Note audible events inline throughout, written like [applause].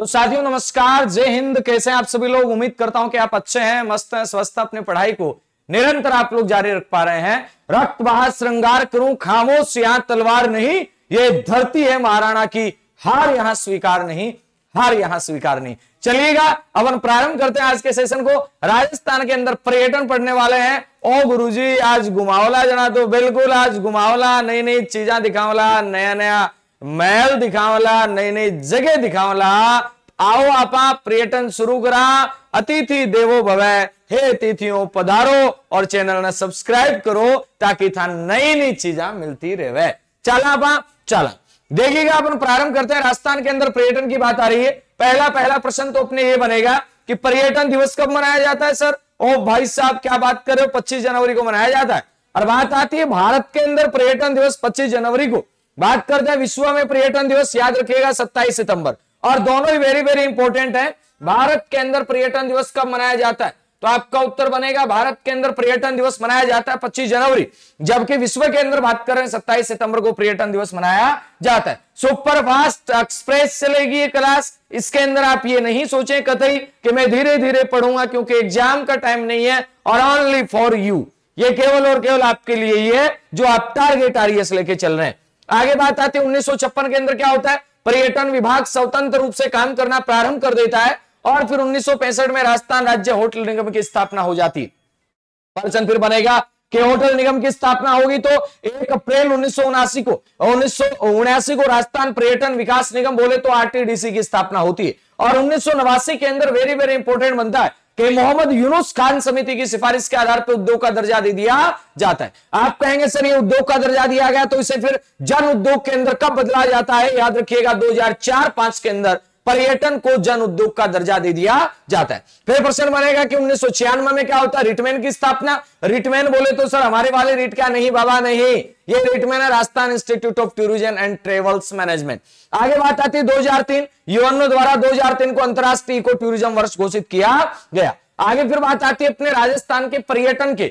तो साथियों नमस्कार जय हिंद कैसे हैं आप सभी लोग उम्मीद करता हूं कि आप अच्छे हैं मस्त हैं स्वस्थ अपनी पढ़ाई को निरंतर आप लोग जारी रख पा रहे हैं रक्त बहा श्रृंगार करूं खामोश यहां तलवार नहीं ये धरती है महाराणा की हार यहां स्वीकार नहीं हार यहां स्वीकार नहीं चलिएगा अब हम प्रारंभ करते हैं आज के सेशन को राजस्थान के अंदर पर्यटन पढ़ने वाले हैं ओ गुरु आज घुमावला जना तो बिल्कुल आज घुमावला नई नई चीजा दिखावला नया नया महल दिखावला नई नई जगह दिखावला आओ आप पर्यटन शुरू करा अतिथि देवो भवे हे अतिथियों पधारो और चैनल ने सब्सक्राइब करो ताकि था नई नई चीजा मिलती रहे चला आप चला देखिएगा अपन प्रारंभ करते हैं राजस्थान के अंदर पर्यटन की बात आ रही है पहला पहला प्रश्न तो अपने ये बनेगा कि पर्यटन दिवस कब मनाया जाता है सर ओ भाई साहब क्या बात कर रहे हो पच्चीस जनवरी को मनाया जाता है और बात आती है भारत के अंदर पर्यटन दिवस पच्चीस जनवरी को बात करते हैं विश्व में पर्यटन दिवस याद रखिएगा 27 सितंबर और दोनों ही वेरी वेरी इंपॉर्टेंट है भारत के अंदर पर्यटन दिवस कब मनाया जाता है तो आपका उत्तर बनेगा भारत के अंदर पर्यटन दिवस मनाया जाता है पच्चीस जनवरी जबकि विश्व के अंदर बात कर रहे हैं सत्ताईस सितंबर को पर्यटन दिवस मनाया जाता है सुपरफास्ट एक्सप्रेस चलेगी ये क्लास इसके अंदर आप ये नहीं सोचे कतई कि मैं धीरे धीरे पढ़ूंगा क्योंकि एग्जाम का टाइम नहीं है और ऑनली फॉर यू ये केवल और केवल आपके लिए ही है जो आप टारगेट आरईएस लेके चल रहे हैं आगे बात आती है उन्नीस के अंदर क्या होता है पर्यटन विभाग स्वतंत्र रूप से काम करना प्रारंभ कर देता है और फिर उन्नीस में राजस्थान राज्य होटल निगम की स्थापना हो जाती प्रश्न फिर बनेगा कि होटल निगम की स्थापना होगी तो एक अप्रैल उन्नीस को उन्नीस को राजस्थान पर्यटन विकास निगम बोले तो आरटीडीसी की स्थापना होती है और उन्नीस के अंदर वेरी वेरी इंपोर्टेंट बनता है कि मोहम्मद यूनुस खान समिति की सिफारिश के आधार पर उद्योग का दर्जा दे दिया जाता है आप कहेंगे सर ये उद्योग का दर्जा दिया गया तो इसे फिर जन उद्योग के अंदर कब बदला जाता है याद रखिएगा 2004 हजार के अंदर पर्यटन को जन उद्योग का दर्जा दे दिया जाता है फिर प्रश्न बनेगा कि उन्नीस में क्या होता है रिटमेन की स्थापना रिटमैन बोले तो सर हमारे वाले रिट क्या नहीं बाबा नहीं ये रिटमेन है Rajasthan institute of tourism and travels management आगे बात आती है 2003 यूएनओ द्वारा दो को अंतरराष्ट्रीय इको टूरिज्म वर्ष घोषित किया गया आगे फिर बात आती है अपने राजस्थान के पर्यटन के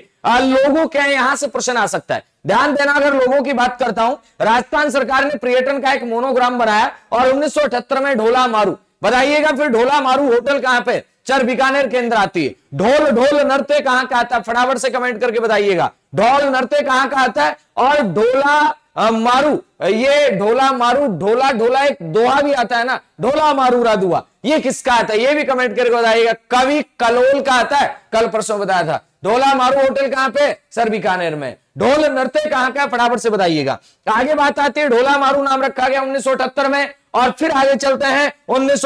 लोगों के यहां से प्रश्न आ सकता है ध्यान देना अगर लोगों की बात करता हूं राजस्थान सरकार ने पर्यटन का एक मोनोग्राम बनाया और उन्नीस में ढोला मारू बताइएगा फिर ढोला मारू होटल कहां पे चर बीकानेर के अंदर आती है ढोल ढोल नर्ते कहां का आता है फटाफट से कमेंट करके बताइएगा ढोल नर्ते कहां का आता है और ढोला मारू ये ढोला मारू ढोला ढोला एक दोहा भी आता है ना ढोला मारू रा दुआ ये किसका आता है ये भी कमेंट करके बताइएगा कवि कलोल का आता है कल परसों बताया था ढोला मारू होटल कहां पे सर बीकानेर में ढोल नर्ते कहां का फटाफट से बताइएगा आगे बात आती है ढोला मारू नाम रखा गया उन्नीस में और फिर आगे चलते हैं उन्नीस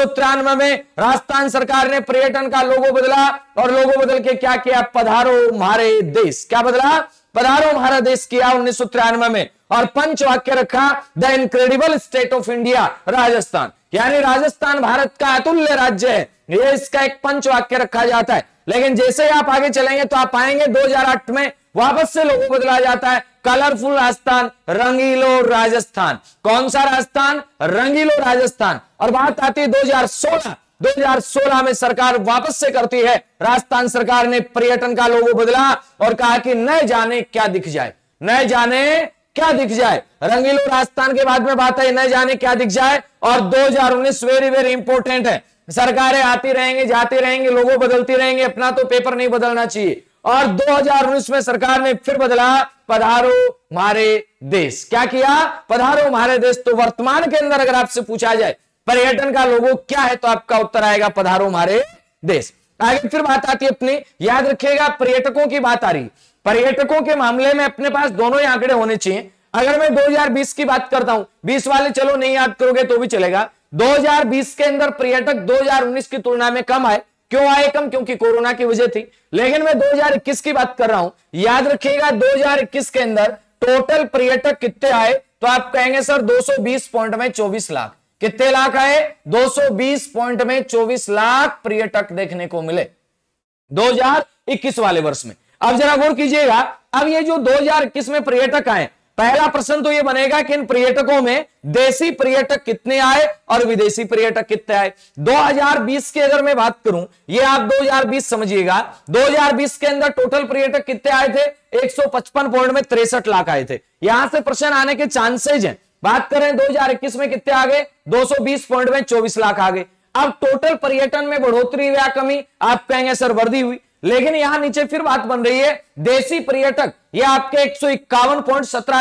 में राजस्थान सरकार ने पर्यटन का लोगो बदला और लोगो बदल के क्या किया पधारो मारे देश क्या बदला पधारो हमारा देश किया उन्नीस में और पंच वाक्य रखा the incredible state of India Rajasthan यानी राजस्थान भारत का अतुल्य राज्य है ये इसका एक पंच वाक्य रखा जाता है लेकिन जैसे ही आप आगे चलेंगे तो आप पाएंगे 2008 में वापस से लोगों को बदला जाता है कलरफुल राजस्थान रंगीलो राजस्थान कौन सा राजस्थान रंगीलो राजस्थान और बात आती है दो 2016 में सरकार वापस से करती है राजस्थान सरकार ने पर्यटन का लोगो बदला और कहा कि न जाने क्या दिख जाए न जाने क्या दिख जाए रंगीलो राजस्थान के बाद में बात है न जाने क्या दिख जाए और 2019 वेरी वेरी इंपॉर्टेंट है सरकारें आती रहेंगे जाती रहेंगे लोगों बदलती रहेंगे अपना तो पेपर नहीं बदलना चाहिए और 2019 में सरकार ने फिर बदला पधारो मारे देश क्या किया पधारो मारे देश तो वर्तमान के अंदर अगर आपसे पूछा जाए पर्यटन का लोगो क्या है तो आपका उत्तर आएगा पधारो हमारे देश आगे फिर बात आती है अपनी याद रखिएगा पर्यटकों की बात आ रही पर्यटकों के मामले में अपने पास दोनों ही आंकड़े होने चाहिए अगर मैं 2020 की बात करता हूं 20 वाले चलो नहीं याद करोगे तो भी चलेगा 2020 के अंदर पर्यटक 2019 की तुलना में कम आए क्यों आए कम क्योंकि कोरोना की वजह थी लेकिन मैं 2021 की बात कर रहा हूं याद रखिएगा 2021 के अंदर टोटल पर्यटक कितने आए तो आप कहेंगे सर 220 पॉइंट में 24 लाख कितने लाख आए 220 पॉइंट में 24 लाख पर्यटक देखने को मिले 2021 वाले वर्ष में अब जरा गौर कीजिएगा अब ये जो 2021 में पर्यटक आए पहला प्रश्न तो ये बनेगा कि इन पर्यटकों में देशी पर्यटक कितने आए और विदेशी पर्यटक कितने आए 2020 के अगर मैं बात करूं ये आप 2020 समझिएगा 2020 के अंदर टोटल पर्यटक कितने आए थे 155 पॉइंट में तिरसठ लाख आए थे यहां से प्रश्न आने के चांसेज हैं बात करें 2021 में कितने आ गए 220 पॉइंट में 24 लाख आ गए अब टोटल पर्यटन में बढ़ोतरी या कमी आप कहेंगे सर वर्दी हुई लेकिन यहां नीचे फिर बात बन रही है देशी पर्यटक ये आपके एक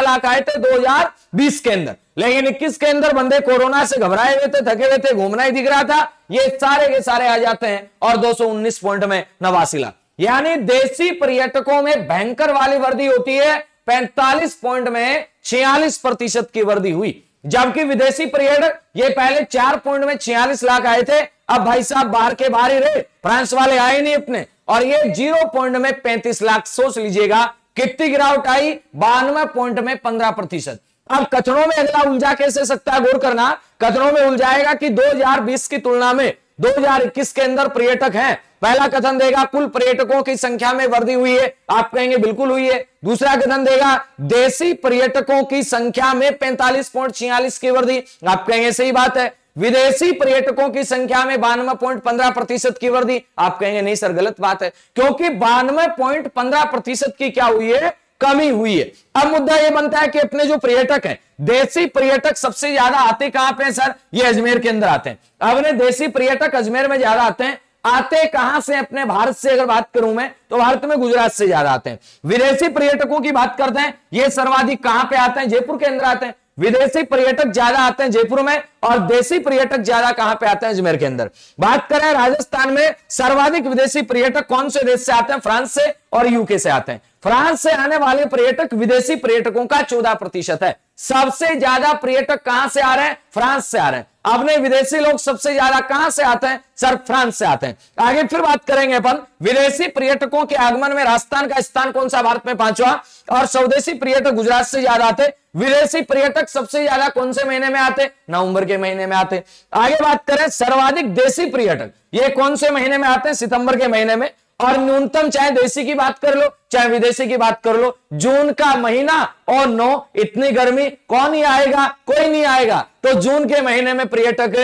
लाख आए थे 2020 के अंदर लेकिन 21 के अंदर बंदे कोरोना से घबराए हुए थे थके हुए थे घूमना ही दिख रहा था ये सारे के सारे आ जाते हैं और 219 पॉइंट में नवासी लाख यानी देशी पर्यटकों में भयंकर वाली वर्दी होती है पैंतालीस पॉइंट में छियालीस प्रतिशत की वृद्धि हुई जबकि विदेशी पर्यटक ये पहले चार पॉइंट में छियालीस लाख आए थे अब भाई साहब बाहर के बाहर ही रहे फ्रांस वाले आए नहीं अपने और ये जीरो पॉइंट में पैंतीस लाख सोच लीजिएगा कितनी गिरावट आई बानवे पॉइंट में पंद्रह प्रतिशत अब कचरों में अगला उलझा कैसे सकता है गौर करना कचरों में उलझाएगा कि 2020 की तुलना में 2021 के अंदर पर्यटक हैं पहला कथन देगा कुल पर्यटकों की संख्या में वृद्धि हुई है आप कहेंगे बिल्कुल हुई है दूसरा कथन देगा देशी पर्यटकों की संख्या में पैंतालीस पॉइंट छियालीस की वृद्धि आप कहेंगे सही बात है विदेशी पर्यटकों की संख्या में बानवे पॉइंट पंद्रह प्रतिशत की वृद्धि आप कहेंगे नहीं सर गलत बात है क्योंकि बानवे पॉइंट पंद्रह प्रतिशत की क्या हुई है कमी हुई है अब मुद्दा यह बनता है कि अपने जो पर्यटक है देसी पर्यटक सबसे ज्यादा आते कहां पे सर ये अजमेर के अंदर आते हैं अपने देसी पर्यटक अजमेर में ज्यादा आते हैं आते कहां से अपने भारत से अगर बात करूं मैं तो भारत में गुजरात से ज्यादा आते हैं विदेशी पर्यटकों की बात करते हैं ये सर्वाधिक कहां पे आते हैं जयपुर के अंदर आते हैं विदेशी पर्यटक ज्यादा आते हैं जयपुर में और देशी पर्यटक ज्यादा कहां पे आते हैं अजमेर के अंदर बात करें राजस्थान में सर्वाधिक विदेशी पर्यटक कौन से देश से आते हैं फ्रांस से और यूके से आते हैं फ्रांस से आने वाले पर्यटक विदेशी पर्यटकों का चौदह प्रतिशत है सबसे ज्यादा पर्यटक कहां से आ रहे हैं फ्रांस से आ रहे हैं अपने विदेशी लोग सबसे ज्यादा कहां से आते हैं सर फ्रांस से आते हैं आगे फिर बात करेंगे अपन विदेशी पर्यटकों के आगमन में राजस्थान का स्थान कौन सा भारत में पांचवा और स्वदेशी पर्यटक गुजरात से ज्यादा आते विदेशी पर्यटक सबसे ज्यादा कौन से महीने में आते नवंबर के महीने में आते आगे बात करें सर्वाधिक देशी पर्यटक ये कौन से महीने में आते हैं सितंबर के महीने में और न्यूनतम चाहे देशी की बात कर लो चाहे विदेशी की बात कर लो जून का महीना और नो इतनी गर्मी कौन ही आएगा कोई नहीं आएगा तो जून के महीने में पर्यटक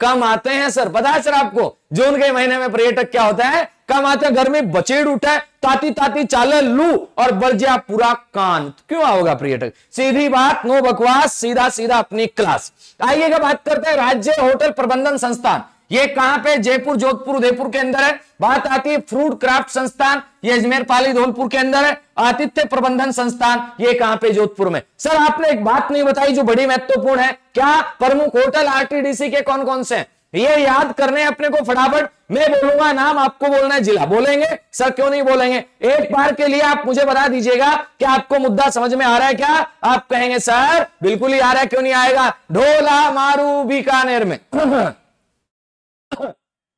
कम आते हैं सर पता है सर आपको जून के महीने में पर्यटक क्या होता है कम आते हैं गर्मी बचेड़ उठा है ताती ताती चाले लू और जा पूरा कान तो क्यों आओगे पर्यटक सीधी बात नो बकवास सीधा सीधा अपनी क्लास आइएगा बात करते हैं राज्य होटल प्रबंधन संस्थान ये कहां पे जयपुर जोधपुर उदयपुर के अंदर है बात आती है फ्रूट क्राफ्ट संस्थान ये अजमेर पाली धौलपुर के अंदर है आतिथ्य प्रबंधन संस्थान ये कहां पे जोधपुर में सर आपने एक बात नहीं बताई जो बड़ी महत्वपूर्ण है क्या प्रमुख होटल आरटीडीसी के कौन कौन से हैं ये याद करने अपने को फटाफट मैं बोलूंगा नाम आपको बोलना है जिला बोलेंगे सर क्यों नहीं बोलेंगे एक बार के लिए आप मुझे बता दीजिएगा कि आपको मुद्दा समझ में आ रहा है क्या आप कहेंगे सर बिल्कुल ही आ रहा है क्यों नहीं आएगा ढोला मारू बीकानेर में [clears throat]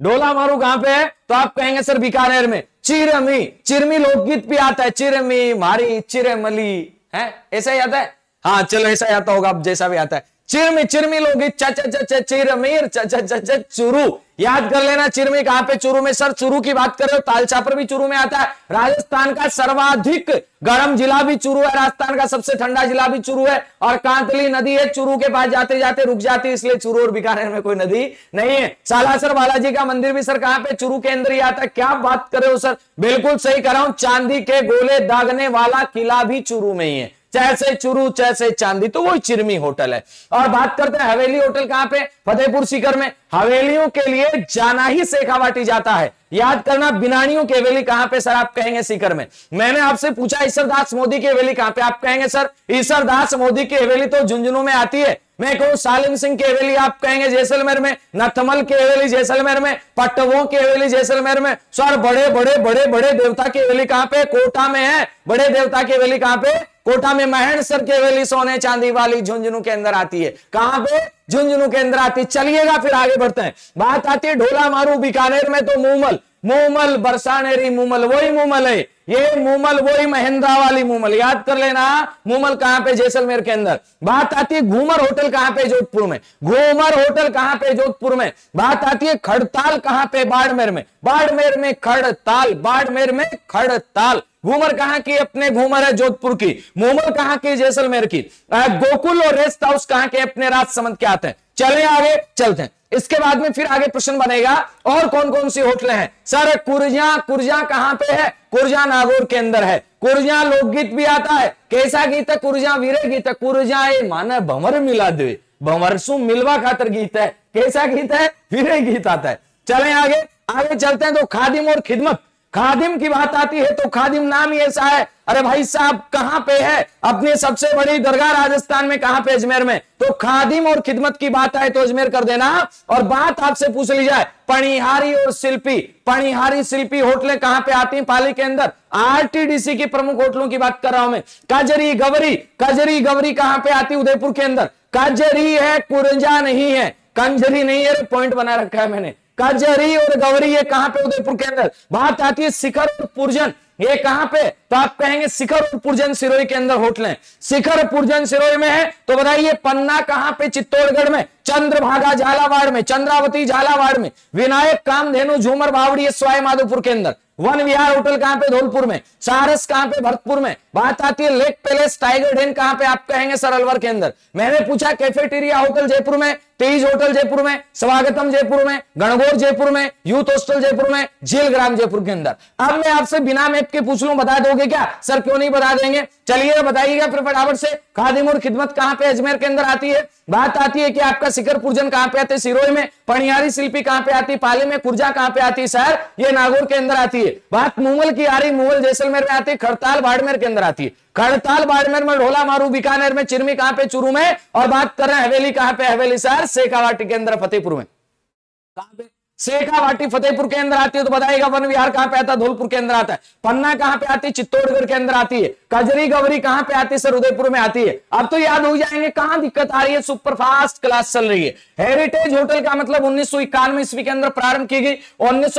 डोला मारू कहां पे है तो आप कहेंगे सर बीकानेर में चिरमी चिरमी लोकगीत भी आता है चिरमी मारी चिरमली है ऐसा ही आता है हाँ चलो ऐसा ही आता होगा आप जैसा भी आता है चिरमी चिरमी लोग चच चिरमीर चुरू याद कर लेना चिरमी कहां पे चुरू में सर चुरू की बात कर रहे हो भी चुरू में आता है राजस्थान का सर्वाधिक गर्म जिला भी चुरू है राजस्थान का सबसे ठंडा जिला भी चुरू है और कांतली नदी है चुरू के पास जाते जाते रुक जाती है इसलिए चुरू और बीकानेर में कोई नदी नहीं है सालासर बालाजी का मंदिर भी सर कहां पे चुरू के अंदर ही आता है क्या बात कर रहे हो सर बिल्कुल सही कर रहा हूं चांदी के गोले दागने वाला किला भी चुरू में ही है जैसे चुरू जैसे चांदी तो वही चिरमी होटल है और बात करते हैं हवेली होटल कहां पे फतेहपुर सीकर में हवेलियों के लिए जाना ही शेखावाटी जाता है याद करना बिनाणियों की हवेली कहां पे सर आप कहेंगे सीकर में मैंने आपसे पूछा ईश्वरदास मोदी की हवेली कहां पे आप कहेंगे सर ईश्वरदास मोदी की हवेली तो झुंझुनू में आती है मैं कहूं सालिम सिंह की हवेली आप कहेंगे जैसलमेर में नथमल की हवेली जैसलमेर में पट्टवों की हवेली जैसलमेर में सर बड़े बड़े बड़े बड़े देवता की हवेली कहां पे कोटा में है बड़े देवता की हवेली कहां पे कोटा में महेंद्र सर के वेली सोने चांदी वाली झुंझुनू के अंदर आती है कहां पे झुंझुनू के अंदर आती है चलिएगा फिर आगे बढ़ते हैं बात आती है ढोला मारू बीकानेर में तो मूमल मूमल बरसानेरी मूमल वही मूमल है ये मूमल वही महेंद्रा वाली मूमल याद कर लेना मूमल कहां पे जैसलमेर के अंदर बात आती है घूमर होटल कहां पे जोधपुर में घूमर होटल कहां पे जोधपुर में बात आती है खड़ताल कहां पे बाड़मेर में बाड़मेर में खड़ताल बाड़मेर में खड़ताल घूमर कहां की अपने घूमर है जोधपुर की मोमर कहां की जैसलमेर की गोकुल और रेस्ट हाउस कहां के अपने राजसमंद के आते हैं चले आगे चलते हैं इसके बाद में फिर आगे प्रश्न बनेगा और कौन कौन सी होटलें हैं सर कुर्जा कुर्जा कहां पे है कुर्जा नागौर के अंदर है कुर्जा लोकगीत भी आता है कैसा गीत है कुर्जा वीरे गीत है कुर्जा ए माना भंवर मिला दे भंवर सु मिलवा खातर गीत है कैसा गीत है वीरे गीत आता है चले आगे आगे चलते हैं तो खादिम और खिदमत खादिम की बात आती है तो खादिम नाम ही ऐसा है अरे भाई साहब कहां पे है अपने सबसे बड़ी दरगाह राजस्थान में कहां पे अजमेर में तो खादिम और खिदमत की बात आए तो अजमेर कर देना और बात आपसे पूछ ली जाए पणिहारी और शिल्पी पणिहारी शिल्पी होटलें कहां पे आती हैं पाली के अंदर आरटीडीसी की प्रमुख होटलों की बात कर रहा हूं मैं कजरी गवरी कजरी गवरी कहां पे आती उदयपुर के अंदर कजरी है कुरंजा नहीं है कंजरी नहीं है पॉइंट तो बना रखा है मैंने कजरी और गौरी ये कहां पे उदयपुर के अंदर बात आती है शिखर और पूर्जन ये कहां पे तो आप कहेंगे शिखर जन सिरोही के अंदर होटल है शिखर जन सिरोही में है तो बताइए पन्ना कहां पे चित्तौड़गढ़ में चंद्रभागा झालावाड़ में चंद्रावती झालावाड़ में विनायक कामधेनु झूमर बावड़ी स्वाई माधोपुर के अंदर वन विहार होटल कहां पे धौलपुर में सारस कहां पे भरतपुर में बात आती है लेक पैलेस टाइगर डेन कहां पे आप कहेंगे सर अलवर के अंदर मैंने पूछा कैफेटेरिया होटल जयपुर में तेज होटल जयपुर में स्वागतम जयपुर में गणगौर जयपुर में यूथ हॉस्टल जयपुर में झील ग्राम जयपुर के अंदर अब मैं आपसे बिना मैप देख के पूछ लू बता दोगे क्या सर क्यों नहीं बता देंगे चलिए बताइएगा फिर फटाफट से खादिम और खिदमत कहां पे अजमेर के अंदर आती है बात आती है कि आपका सिकर पुरजन कहां पे आते हैं सिरोई में पणियारी शिल्पी कहां पे आती है पाले में कुर्जा कहां पे आती है सर ये नागौर के अंदर आती है बात मुंगल की आ रही मुंगल जैसलमेर में आती है खड़ताल बाड़मेर के अंदर आती है खड़ताल बाड़मेर में ढोला मारू बीकानेर में चिरमी कहां पे चुरू में और बात कर रहे हैं हवेली कहां पे हवेली सर शेखावाटी के अंदर फतेहपुर में कहां पे शेखा भाटी फतेहपुर के अंदर आती है तो बताएगा वन विहार कहां पे आता है धौलपुर के अंदर आता है पन्ना कहां पे आती है चित्तौड़गढ़ के अंदर आती है कजरी गवरी कहां पे आती है सर उदयपुर में आती है अब तो याद हो जाएंगे कहां दिक्कत आ रही है सुपर फास्ट क्लास चल रही है हेरिटेज होटल का मतलब उन्नीस सौ ईस्वी के अंदर प्रारंभ की गई उन्नीस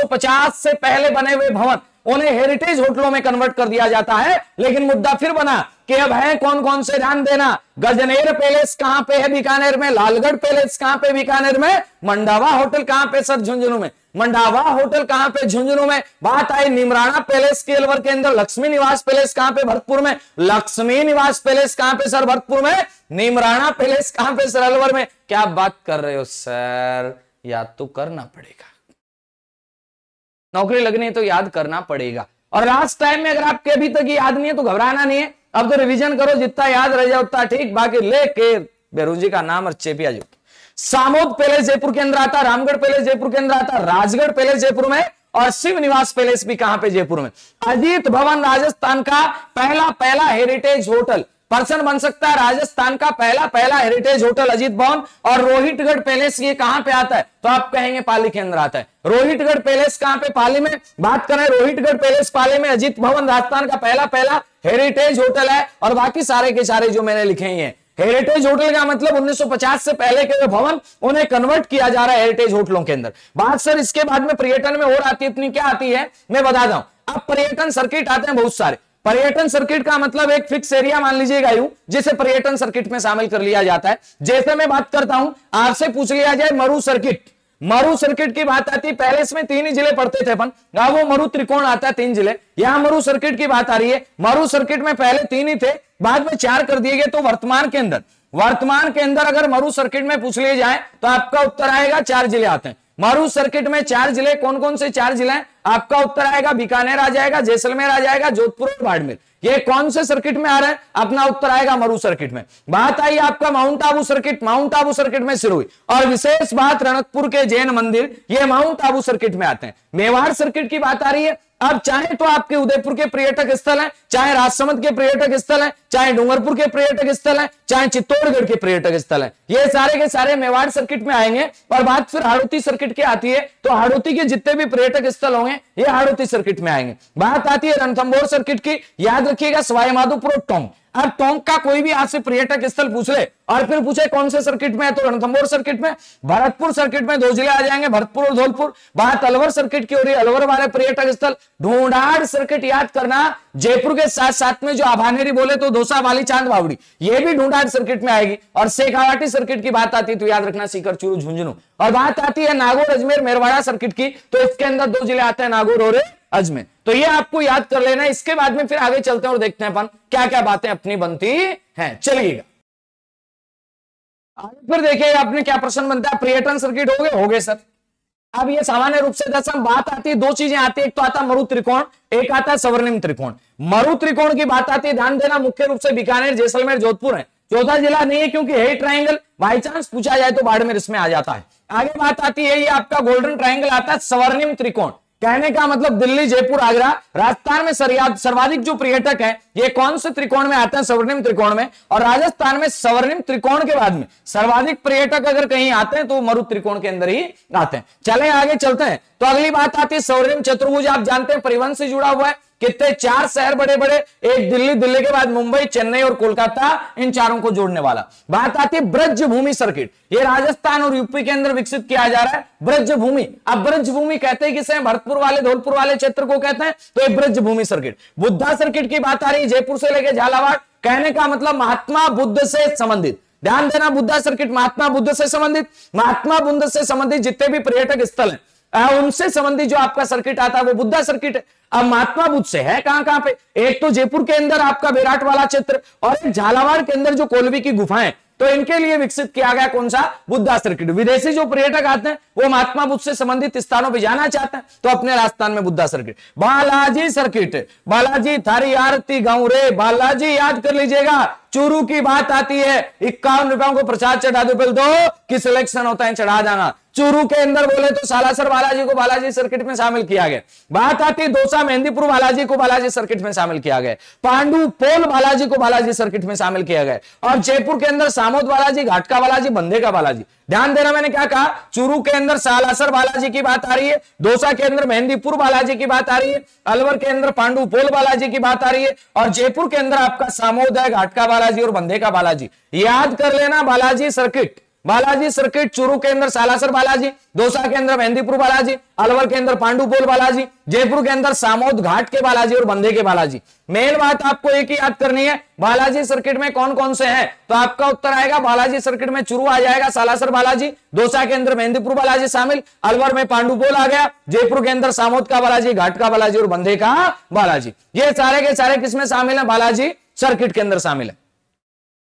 से पहले बने हुए भवन उन्हें हेरिटेज होटलों में कन्वर्ट कर दिया जाता है लेकिन मुद्दा फिर बना कि अब है कौन कौन से ध्यान देना गजनेर पैलेस कहां पे है बीकानेर में लालगढ़ पैलेस कहां पे बीकानेर में मंडावा होटल कहां पे सर झुंझुनू में मंडावा होटल कहां पे झुंझुनू में बात आई निमराना पैलेस के अलवर के अंदर लक्ष्मी निवास पैलेस कहां पे भरतपुर में लक्ष्मी निवास पैलेस कहां पे सर भरतपुर में निमराना पैलेस कहां पे सर अलवर में क्या बात कर रहे हो सर या तो करना पड़ेगा नौकरी लगनी है तो याद करना पड़ेगा और लास्ट टाइम में अगर आपके अभी तक याद नहीं है तो घबराना नहीं है अब तो रिवीजन करो जितना याद रह जाए उतना ठीक बाकी लेके बेरू जी का नाम और चेपिया जी सामोद पैलेस जयपुर के अंदर आता रामगढ़ पैलेस जयपुर के अंदर आता राजगढ़ पैलेस जयपुर में और शिव निवास पैलेस भी कहां पे जयपुर में अजीत भवन राजस्थान का पहला पहला हेरिटेज होटल पर्सन बन सकता है राजस्थान का पहला पहला हेरिटेज होटल अजीत भवन और रोहितगढ़ पैलेस ये कहां पे आता है तो आप कहेंगे पाली के अंदर आता है रोहितगढ़ पैलेस कहां पे पाली में बात करें रोहितगढ़ पैलेस पाली में अजीत भवन राजस्थान का पहला पहला हेरिटेज होटल है और बाकी सारे के सारे जो मैंने लिखे हैं हेरिटेज होटल का मतलब 1950 से पहले के जो भवन उन्हें कन्वर्ट किया जा रहा है हेरिटेज होटलों के अंदर बात सर इसके बाद में पर्यटन में और आती है इतनी क्या आती है मैं बता दूं अब पर्यटन सर्किट आते हैं बहुत सारे पर्यटन सर्किट का मतलब एक फिक्स एरिया मान लीजिएगा यू जिसे पर्यटन सर्किट में शामिल कर लिया जाता है जैसे मैं बात करता हूं आपसे पूछ लिया जाए मरु सर्किट मरु सर्किट की बात आती है पहले इसमें तीन ही जिले पड़ते थे अपन अब हाँ, वो मरु त्रिकोण आता है तीन जिले यहां मरु सर्किट की बात आ रही है मरु सर्किट में पहले तीन ही थे बाद में चार कर दिए गए तो वर्तमान के अंदर वर्तमान के अंदर अगर मरु सर्किट में पूछ लिए जाए तो आपका उत्तर आएगा चार जिले आते हैं मारू सर्किट में चार जिले कौन कौन से चार जिले हैं आपका उत्तर आएगा बीकानेर आ जाएगा जैसलमेर आ जाएगा जोधपुर और बाड़मेर ये कौन से सर्किट में आ रहा है अपना उत्तर आएगा मरु सर्किट में बात आई आपका mount Abu circuit mount Abu circuit में शुरू हुई और विशेष बात रणकपुर के जैन मंदिर ये माउंट आबू सर्किट में आते हैं मेवाड़ सर्किट की बात आ रही है आप चाहे तो आपके उदयपुर के पर्यटक स्थल है चाहे राजसमंद के पर्यटक स्थल है चाहे डूंगरपुर के पर्यटक स्थल है चाहे चित्तौड़गढ़ के पर्यटक स्थल है ये सारे के सारे मेवाड़ सर्किट में आएंगे और बात फिर हाड़ोती सर्किट की आती है तो हाड़ोती के जितने भी पर्यटक स्थल होंगे ये हाड़ोती सर्किट में आएंगे बात आती है रणथम्बोर सर्किट की याद रखिएगा सवाई माधोपुर और टोंग अब टोंक का कोई भी आज से पर्यटक स्थल पूछ ले और फिर पूछे कौन से सर्किट में है तो रणथम्बोर सर्किट में भरतपुर सर्किट में दो जिले आ जाएंगे भरतपुर और धौलपुर बात अलवर सर्किट की हो रही है अलवर वाले पर्यटक स्थल ढूंढाड़ सर्किट याद करना जयपुर के साथ साथ में जो आभानेरी बोले तो दोसा वाली चांद बावड़ी ये भी ढूंढाड़ सर्किट में आएगी और शेखावाटी सर्किट की बात आती है तो याद रखना सीकर चूरू झुंझुनू और बात आती है नागौर अजमेर मेरवाड़ा सर्किट की तो इसके अंदर दो जिले आते हैं नागौर और अजमेर तो ये आपको याद कर लेना इसके बाद में फिर आगे चलते हैं और देखते हैं अपन क्या क्या बातें अपनी बनती हैं चलिएगा फिर देखिए आपने क्या प्रश्न बनता है पर्यटन सर्किट हो गए हो गए सर अब ये सामान्य रूप से दस बात आती है दो चीजें आती है एक तो आता मरु त्रिकोण एक आता है सवर्णिम त्रिकोण मरु त्रिकोण की बात आती है ध्यान देना मुख्य रूप से बीकानेर जैसलमेर जोधपुर है चौथा जिला नहीं है क्योंकि हे ट्राइंगल बाई चांस पूछा जाए तो बाड़मेर इसमें आ जाता है आगे बात आती है ये आपका गोल्डन ट्राइंगल आता है सवर्णिम त्रिकोण कहने का मतलब दिल्ली जयपुर आगरा राजस्थान में सर्वाधिक जो पर्यटक है ये कौन से त्रिकोण में आते हैं स्वर्णिम त्रिकोण में और राजस्थान में स्वर्णिम त्रिकोण के बाद में सर्वाधिक पर्यटक अगर कहीं आते हैं तो मरु त्रिकोण के अंदर ही आते हैं चले आगे चलते हैं तो अगली बात आती है स्वर्णिम चतुर्भुज आप जानते हैं परिवहन से जुड़ा हुआ है कितने चार शहर बड़े बड़े एक दिल्ली दिल्ली के बाद मुंबई चेन्नई और कोलकाता इन चारों को जोड़ने वाला बात आती है ब्रज भूमि सर्किट ये राजस्थान और यूपी के अंदर विकसित किया जा रहा है ब्रज भूमि अब ब्रज भूमि कहते हैं किसे भरतपुर वाले धौलपुर वाले क्षेत्र को कहते हैं तो ये ब्रज भूमि सर्किट बुद्धा सर्किट की बात आ रही है जयपुर से लेके झालावाड़ कहने का मतलब महात्मा बुद्ध से संबंधित ध्यान देना बुद्धा सर्किट महात्मा बुद्ध से संबंधित महात्मा बुद्ध से संबंधित जितने भी पर्यटक स्थल हैं उनसे संबंधित जो आपका सर्किट आता है वो बुद्धा सर्किट अब महात्मा बुद्ध से है कहां कहां पे एक तो जयपुर के अंदर आपका विराट वाला क्षेत्र और एक झालावाड़ के अंदर जो कोलवी की गुफाएं तो इनके लिए विकसित किया गया कौन सा बुद्धा सर्किट विदेशी जो पर्यटक आते हैं वो महात्मा बुद्ध से संबंधित स्थानों पर जाना चाहते हैं तो अपने राजस्थान में बुद्धा सर्किट बालाजी सर्किट बालाजी थारी आरती गांव रे बालाजी याद कर लीजिएगा चूरू की बात आती है इक्यावन रुपयों को प्रसाद चढ़ा दो बिल दो कि सिलेक्शन होता है चढ़ा जाना चूरू के अंदर बोले तो सालासर बालाजी को बालाजी सर्किट में शामिल किया गया बात आती दोसा मेहंदीपुर बालाजी को बालाजी सर्किट में शामिल किया गया पांडु पोल बालाजी को बालाजी सर्किट में शामिल किया गया और जयपुर के अंदर सामोद बालाजी घाटका बालाजी बंधे का बालाजी ध्यान देना मैंने क्या कहा चूरू के अंदर सालासर बालाजी की बात आ रही है दोसा के अंदर मेहंदीपुर बालाजी की बात आ रही है अलवर के अंदर पांडु पोल बालाजी की बात आ रही है और जयपुर के अंदर आपका सामोदय घाटका बालाजी और बंधे का बालाजी याद कर लेना बालाजी सर्किट बालाजी सर्किट चुरू के अंदर सालासर बालाजी दोसा के अंदर मेहंदीपुर बालाजी अलवर के अंदर पांडुपोल बालाजी जयपुर के अंदर सामोद घाट के बालाजी और बंदे के बालाजी मेन बात आपको एक ही याद करनी है बालाजी सर्किट में कौन कौन से हैं तो आपका उत्तर आएगा बालाजी सर्किट में चुरू आ जाएगा सालासर बालाजी दोसा के अंदर मेहंदीपुर बालाजी शामिल अलवर में पांडुपोल आ गया जयपुर के अंदर सामोद का बालाजी घाट का बालाजी और बंदे का बालाजी ये सारे के सारे किसमें शामिल है बालाजी सर्किट के अंदर शामिल है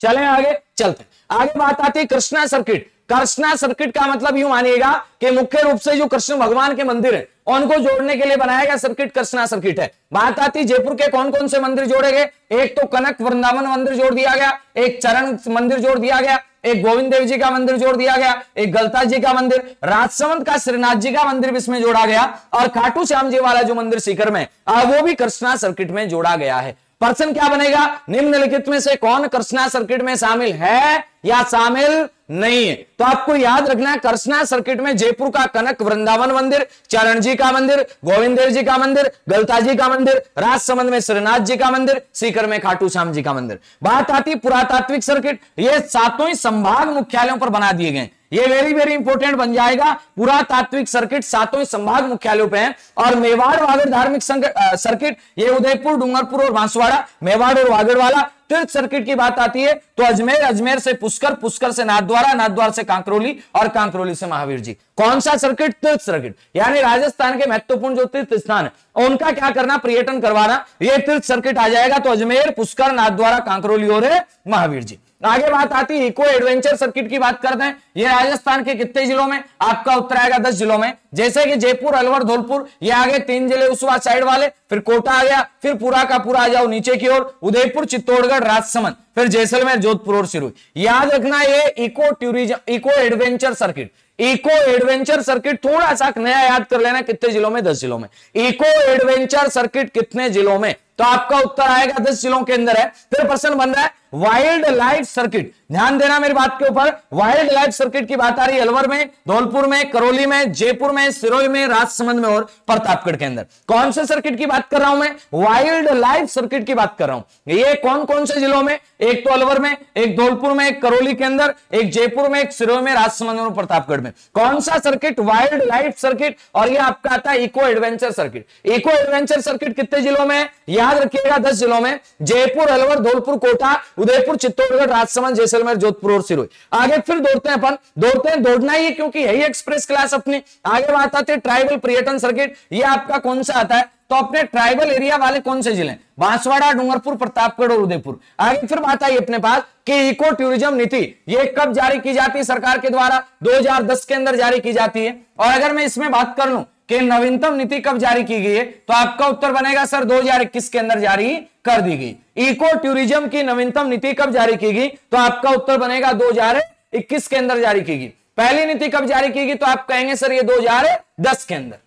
चले आगे चलते आगे बात आती है कृष्णा सर्किट कृष्णा सर्किट का मतलब यू मानिएगा कि मुख्य रूप से जो कृष्ण भगवान के मंदिर है उनको जोड़ने के लिए बनाया गया सर्किट कृष्णा सर्किट है बात आती जयपुर के कौन कौन से मंदिर जोड़े गए एक तो कनक वृंदावन मंदिर जोड़ दिया गया एक चरण मंदिर जोड़ दिया गया एक गोविंद देव जी का मंदिर जोड़ दिया गया एक गलता जी का मंदिर राजसवंत का श्रीनाथ जी का मंदिर भी इसमें जोड़ा गया और खाटू श्याम जी वाला जो मंदिर सीकर में वो भी कृष्णा सर्किट में जोड़ा गया है प्रश्न क्या बनेगा निम्नलिखित में से कौन कृष्णा सर्किट में शामिल है या शामिल नहीं है तो आपको याद रखना है कृष्णा सर्किट में जयपुर का कनक वृंदावन मंदिर चरण जी का मंदिर गोविंद देव जी का मंदिर गलता जी का मंदिर राजसमंद में श्रीनाथ जी का मंदिर सीकर में खाटू श्याम जी का मंदिर बात आती पुरातात्विक सर्किट ये सातों ही संभाग मुख्यालयों पर बना दिए गए ये वेरी वेरी इंपोर्टेंट बन जाएगा पूरा तात्विक सर्किट सातों संभाग मुख्यालयों पे है और मेवाड़ वागड़ धार्मिक सर्किट ये उदयपुर डूंगरपुर और बांसवाड़ा मेवाड़ और वागड़ वाला तीर्थ सर्किट की बात आती है तो अजमेर अजमेर से पुष्कर पुष्कर से नाथद्वारा नाथद्वार से कांकरोली और कांकरोली से महावीर जी कौन सा सर्किट तीर्थ सर्किट यानी राजस्थान के महत्वपूर्ण जो तीर्थ स्थान है उनका क्या करना पर्यटन करवाना ये तीर्थ सर्किट आ जाएगा तो अजमेर पुष्कर नाथद्वारा कांकरोली और महावीर जी आगे बात आती है इको एडवेंचर सर्किट की बात करते हैं ये राजस्थान के कितने जिलों में आपका उत्तर आएगा दस जिलों में जैसे कि जयपुर अलवर धौलपुर ये आगे तीन जिले उस साइड वाले फिर कोटा आ गया फिर पूरा का पूरा आ जाओ नीचे की ओर उदयपुर चित्तौड़गढ़ राजसमंद फिर जैसलमेर जोधपुर और सिरोही याद रखना ये eco tourism eco adventure circuit eco adventure circuit थोड़ा सा नया याद कर लेना कितने जिलों में दस जिलों में इको एडवेंचर सर्किट कितने जिलों में तो आपका उत्तर आएगा दस जिलों के अंदर है फिर प्रश्न बन रहा है वाइल्ड लाइफ सर्किट ध्यान देना मेरी बात के ऊपर वाइल्ड लाइफ सर्किट की बात आ रही है अलवर में धौलपुर में करौली में जयपुर में सिरोई में राजसमंद में और प्रतापगढ़ के अंदर कौन से सर्किट की बात कर रहा हूं मैं वाइल्ड लाइफ सर्किट की बात कर रहा हूं ये कौन कौन से जिलों में एक तो अलवर में एक धौलपुर में एक करौली के अंदर एक जयपुर में एक सिरोई में राजसमंद और प्रतापगढ़ में कौन सा सर्किट वाइल्ड लाइफ सर्किट और यह आपका आता है eco adventure circuit eco adventure circuit कितने जिलों में यह याद रखिएगा दस जिलों में जयपुर अलवर धौलपुर कोटा उदयपुर चित्तौड़गढ़ राजसमंद जैसलमेर जोधपुर और सिरोही आगे फिर दौड़ते हैं अपन दौड़ते हैं दौड़ना ही है क्योंकि यही एक्सप्रेस क्लास अपनी आगे बात आते ट्राइबल पर्यटन सर्किट ये आपका कौन सा आता है तो अपने ट्राइबल एरिया वाले कौन से जिले बांसवाड़ा डूंगरपुर प्रतापगढ़ और उदयपुर आगे फिर बात आई अपने पास कि इको टूरिज्म नीति ये कब जारी की जाती है सरकार के द्वारा 2010 के अंदर जारी की जाती है और अगर मैं इसमें बात कर लूं कि नवीनतम नीति कब जारी की गई है तो आपका उत्तर बनेगा सर 2021 के अंदर जारी कर दी गई इको टूरिज्म की नवीनतम नीति कब जारी की गई तो आपका उत्तर बनेगा 2021 के अंदर जारी की गई पहली नीति कब जारी की गई तो आप कहेंगे सर ये 2010 के अंदर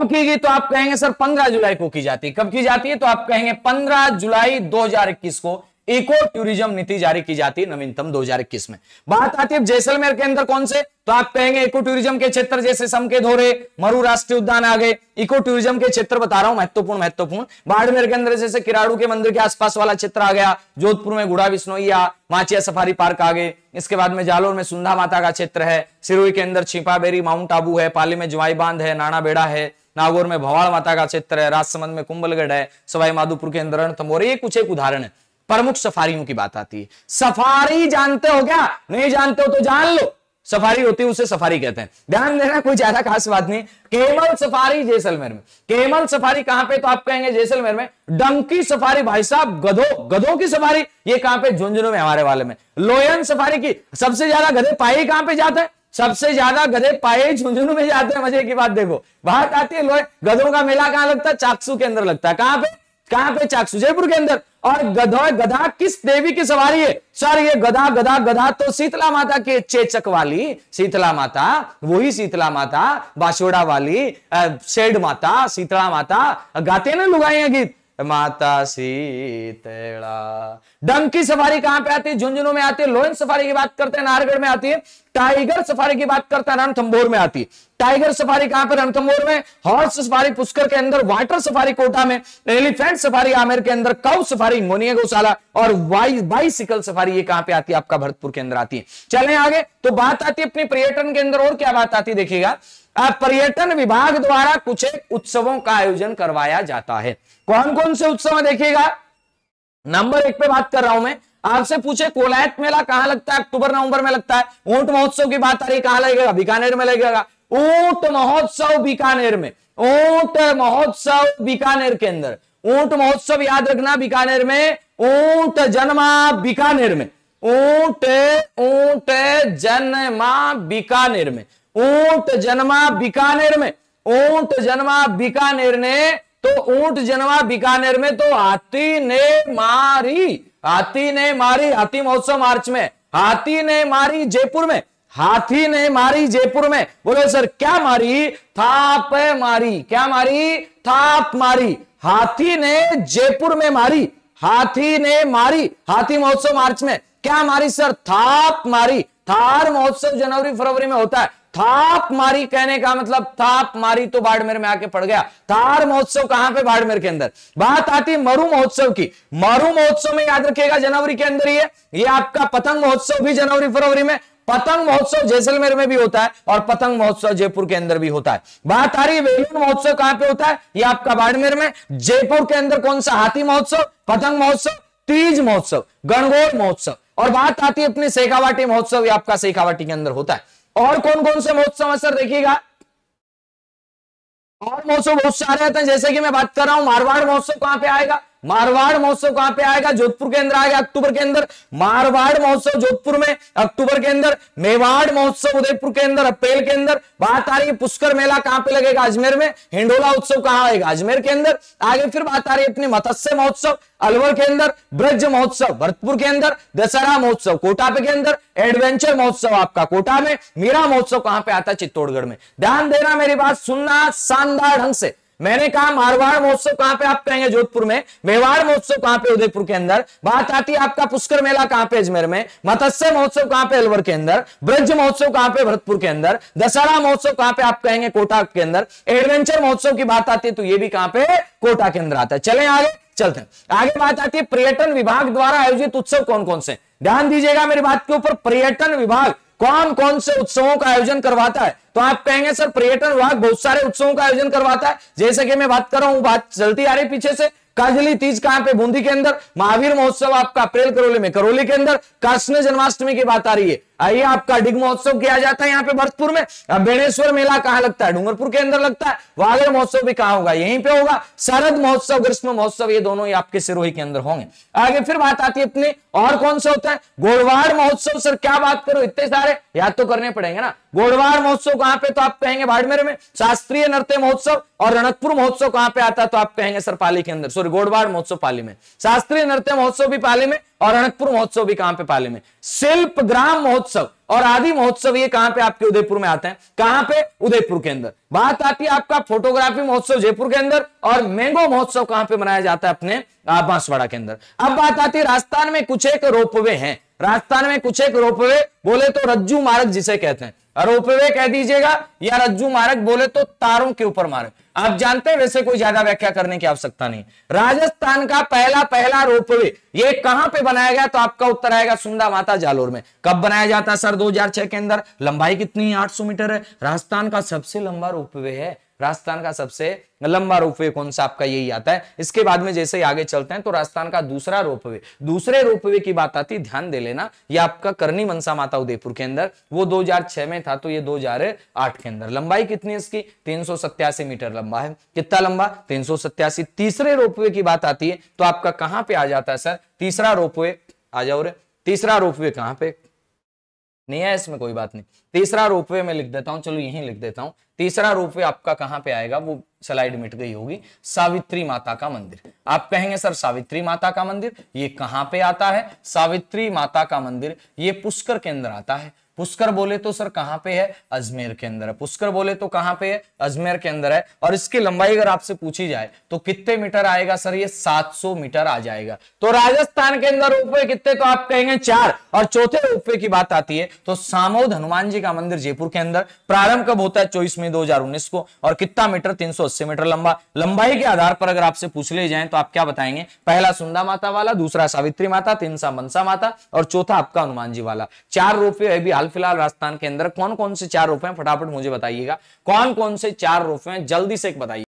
कब की गई तो आप कहेंगे सर 15 जुलाई को की जाती है कब की जाती है तो आप कहेंगे 15 जुलाई 2021 को इको टूरिज्म नीति जारी की जाती है नवीनतम 2021 में बात आती है जैसलमेर के अंदर कौन से तो आप कहेंगे इको टूरिज्म के क्षेत्र जैसे समके धोरे मरु राष्ट्रीय उद्यान आ गए इको टूरिज्म के क्षेत्र बता रहा हूं महत्वपूर्ण महत्वपूर्ण बाड़मेर के अंदर जैसे किराड़ू के मंदिर के आसपास वाला क्षेत्र आ गया जोधपुर में घुड़ा बिश्नोईया माचिया सफारी पार्क आ गए इसके बाद में जालोर में सुंधा माता का क्षेत्र है सिरोही के अंदर छिपाबेरी माउंट आबू है पाली में ज्वाई बांध है नाना बेड़ा है नागौर में भवाड़ माता का क्षेत्र है राजसमंद में कुंभलगढ़ है सवाई माधोपुर के अंदर रणथम्बोर ये कुछ एक उदाहरण है प्रमुख सफारियों की बात आती है सफारी जानते हो क्या नहीं जानते हो तो जान लो सफारी होती है उसे सफारी कहते हैं ध्यान देना कोई ज्यादा खास बात नहीं केमल सफारी जैसलमेर में केमल सफारी कहां पे तो आप कहेंगे जैसलमेर में डंकी सफारी भाई साहब गधो गधों की सफारी ये कहां पे झुंझुनू में हमारे वाले में लोयन सफारी की सबसे ज्यादा गधे पाए कहां पे जाते हैं सबसे ज्यादा गधे पाए झुंझुनू में जाते हैं मजे की बात देखो बात आती है लोहे गधों का मेला कहां लगता है चाकसू के अंदर लगता है कहां पे कहां पे चाकसू जयपुर के अंदर और गधा गधा किस देवी की सवारी है सर ये गधा गधा गधा तो शीतला माता के चेचक वाली शीतला माता वही शीतला माता बासोड़ा वाली शेड माता शीतला माता गाते ना लुगाई गीत माता सीतेड़ा डंग की सफारी कहां पे आती है झुंझुनू में आती है लोहन सफारी की बात करते हैं नारगढ़ में आती है टाइगर सफारी की बात करते हैं रणथंबोर में आती है टाइगर सफारी कहां पे रणथंबोर में हॉर्स सफारी पुष्कर के अंदर वाटर सफारी कोटा में एलिफेंट सफारी आमेर के अंदर कौ सफारी मोनिया गौशाला और बाइसिकल सफारी ये कहां पे आती है आपका भरतपुर के अंदर आती है चले आगे तो बात आती है अपने पर्यटन के अंदर और क्या बात आती है देखिएगा पर्यटन विभाग द्वारा कुछ एक उत्सवों का आयोजन करवाया जाता है कौन कौन से उत्सव में देखिएगा नंबर एक पे बात कर रहा हूं मैं आपसे पूछे कोलायत मेला कहां लगता है अक्टूबर नवंबर में लगता है ऊंट महोत्सव की बात आ रही कहां लगेगा बीकानेर में लगेगा ऊंट महोत्सव बीकानेर में ऊंट महोत्सव बीकानेर के अंदर ऊंट महोत्सव याद रखना बीकानेर में ऊंट जन्मा बीकानेर में ऊंट ऊंट जन्मा बीकानेर में ऊंट जन्मा बीकानेर में ऊंट जन्मा बीकानेर ने तो ऊंट जनवा बीकानेर में तो हाथी ने मारी हाथी ने मारी हाथी महोत्सव मार्च में हाथी ने मारी जयपुर में हाथी ने मारी जयपुर में बोले सर क्या मारी थाप मारी क्या मारी थाप मारी हाथी ने जयपुर में मारी हाथी ने मारी हाथी महोत्सव मार्च में क्या मारी सर थाप मारी थार महोत्सव जनवरी फरवरी में होता है थाप मारी कहने का मतलब थाप मारी तो बाड़मेर में आके पड़ गया थार महोत्सव कहां पे बाड़मेर के अंदर बात आती है मरु महोत्सव की मरु महोत्सव में याद रखिएगा जनवरी के अंदर ही है ये आपका पतंग महोत्सव भी जनवरी फरवरी में पतंग महोत्सव जैसलमेर में भी होता है और पतंग महोत्सव जयपुर के अंदर भी होता है बात आ रही है महोत्सव कहां पे होता है ये आपका बाड़मेर में जयपुर के अंदर कौन सा हाथी महोत्सव पतंग महोत्सव तीज महोत्सव गणगौर महोत्सव और बात आती है अपने शेखावाटी महोत्सव ये आपका शेखावाटी के अंदर होता है और कौन कौन से महोत्सव है सर देखिएगा और महोत्सव बहुत सारे आते हैं जैसे कि मैं बात कर रहा हूं मारवाड़ महोत्सव कहां पे आएगा मारवाड़ महोत्सव कहां पे आएगा जोधपुर के अंदर आएगा अक्टूबर के अंदर मारवाड़ महोत्सव जोधपुर में अक्टूबर के अंदर मेवाड़ महोत्सव उदयपुर के अंदर अप्रैल के अंदर बात आ रही है पुष्कर मेला कहां पे लगेगा अजमेर में हिंडोला उत्सव कहां आएगा अजमेर के अंदर आगे फिर बात आ रही है अपने मत्स्य महोत्सव अलवर के अंदर ब्रज महोत्सव भरतपुर के अंदर दशहरा महोत्सव कोटा पे के अंदर एडवेंचर महोत्सव आपका कोटा में मीरा महोत्सव कहां पे आता है चित्तौड़गढ़ में ध्यान देना मेरी बात सुनना शानदार ढंग से मैंने कहा मारवाड़ महोत्सव कहां पे आप कहेंगे जोधपुर में मेवाड़ महोत्सव कहां पे उदयपुर के अंदर बात आती है आपका पुष्कर मेला कहां पे अजमेर में मत्स्य महोत्सव कहां पे अलवर के अंदर ब्रज महोत्सव कहां पे भरतपुर के अंदर दशहरा महोत्सव कहां पे आप कहेंगे कोटा के अंदर एडवेंचर महोत्सव की बात आती है तो ये भी कहां पे कोटा के अंदर आता है चले आगे चलते हैं आगे बात आती है पर्यटन विभाग द्वारा आयोजित उत्सव कौन कौन से ध्यान दीजिएगा मेरी बात के ऊपर पर्यटन विभाग कौन कौन से उत्सवों का आयोजन करवाता है तो आप कहेंगे सर पर्यटन विभाग बहुत सारे उत्सवों का आयोजन करवाता है जैसे कि मैं बात कर रहा हूं बात चलती आ रही पीछे से काजली तीज कहां पे बूंदी के अंदर महावीर महोत्सव आपका अप्रैल करोली में करोली के अंदर कृष्ण जन्माष्टमी की बात आ रही है आइए आपका डिग महोत्सव किया जाता है यहाँ पे भरतपुर में अब बेणेश्वर मेला कहाँ लगता है डूंगरपुर के अंदर लगता है वाले महोत्सव भी कहा होगा यहीं पे होगा शरद महोत्सव ग्रीष्म महोत्सव ये दोनों ही आपके सिरोही के अंदर होंगे आगे फिर बात आती है अपने और कौन सा होता है गोड़वाड़ महोत्सव सर क्या बात करो इतने सारे याद तो करने पड़ेंगे ना गोड़वाड़ महोत्सव कहाँ पे तो आप कहेंगे बाड़मेर में शास्त्रीय नृत्य महोत्सव और रणकपुर महोत्सव कहाँ पे आता है तो आप कहेंगे सर पाली के अंदर सॉरी गोड़वाड़ महोत्सव पाली में शास्त्रीय नृत्य महोत्सव भी पाली में और अनकपुर महोत्सव भी कहां पे पाले में शिल्प ग्राम महोत्सव और आदि महोत्सव ये कहां पे आपके उदयपुर में आते हैं कहां पे उदयपुर के अंदर बात आती है आपका फोटोग्राफी महोत्सव जयपुर के अंदर और मैंगो महोत्सव कहां पे मनाया जाता है अपने बांसवाड़ा के अंदर अब बात आती है राजस्थान में कुछ एक रोपवे है राजस्थान में कुछ एक रोपवे बोले तो रज्जू मार्ग जिसे कहते हैं रोपवे वे कह दीजिएगा या रज्जू मारक बोले तो तारों के ऊपर मारक आप जानते हैं वैसे कोई ज्यादा व्याख्या करने की आवश्यकता नहीं राजस्थान का पहला पहला रोप वे ये कहां पे बनाया गया तो आपका उत्तर आएगा सुंदा माता जालोर में कब बनाया जाता है सर 2006 के अंदर लंबाई कितनी 800 मीटर है राजस्थान का सबसे लंबा रोपवे है राजस्थान का सबसे लंबा रोप वे कौन सा आपका यही आता है इसके बाद में जैसे ही आगे चलते हैं तो राजस्थान का दूसरा रोप वे दूसरे रोप वे की बात आती ध्यान दे लेना ये आपका करनी मनसा माता उदयपुर के अंदर वो 2006 में था तो ये 2008 के अंदर लंबाई कितनी है इसकी तीन मीटर लंबा है कितना लंबा तीन तीसरे वे की बात आती है तो आपका कहां पे आ जाता है सर तीसरा वे आ जाओ रे तीसरा वे कहां पे नहीं है इसमें कोई बात नहीं तीसरा रोपवे में लिख देता हूँ चलो यहीं लिख देता हूँ तीसरा वे आपका कहाँ पे आएगा वो स्लाइड मिट गई होगी सावित्री माता का मंदिर आप कहेंगे सर सावित्री माता का मंदिर ये कहाँ पे आता है सावित्री माता का मंदिर ये पुष्कर के अंदर आता है पुष्कर बोले तो सर कहां पे है अजमेर के अंदर है पुष्कर बोले तो कहां पे है अजमेर के अंदर है और इसकी लंबाई अगर आपसे पूछी जाए तो कितने मीटर आएगा सर ये 700 मीटर आ जाएगा तो राजस्थान के अंदर रोपवे कितने तो आप कहेंगे चार और चौथे रोपवे की बात आती है तो सामोद हनुमान जी का मंदिर जयपुर के अंदर प्रारंभ कब होता है चौबीस मई दो को और कितना मीटर तीन मीटर लंबा लंबाई के आधार पर अगर आपसे पूछ ले जाए तो आप क्या बताएंगे पहला सुंदा माता वाला दूसरा सावित्री माता तीन सा मनसा माता और चौथा आपका हनुमान जी वाला चार रोपवे अभी हाल हाल फिलहाल राजस्थान के अंदर कौन कौन से चार रूप हैं फटाफट मुझे बताइएगा कौन कौन से चार रूप हैं जल्दी से एक बताइए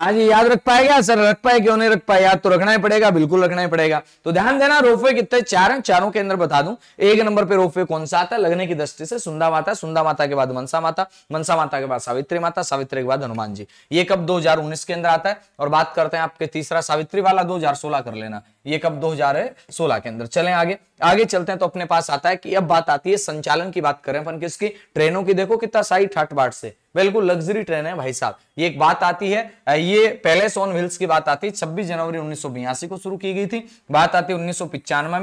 हाँ जी याद रख पाएगा सर रख पाए क्यों नहीं रख पाए याद तो रखना ही पड़ेगा बिल्कुल रखना ही पड़ेगा तो ध्यान देना रोपवे कितने चार हैं चारों के अंदर बता दूं एक नंबर पे रोपवे कौन सा आता है लगने की दृष्टि से सुंदा माता सुंदा माता के बाद मनसा माता मनसा माता के बाद सावित्री माता सावित्री के बाद हनुमान जी ये कब दो के अंदर आता है और बात करते हैं आपके तीसरा सावित्री वाला दो कर लेना ये कब 2016 के अंदर चलें आगे आगे चलते हैं तो अपने पास आता है कि अब बात आती है संचालन की बात करें अपन किसकी ट्रेनों की देखो कितना साई ठाट बाट से बिल्कुल लग्जरी ट्रेन है भाई साहब ये एक बात आती है ये पैलेस ऑन व्हील्स की बात आती है छब्बीस जनवरी उन्नीस को शुरू की गई थी बात आती है उन्नीस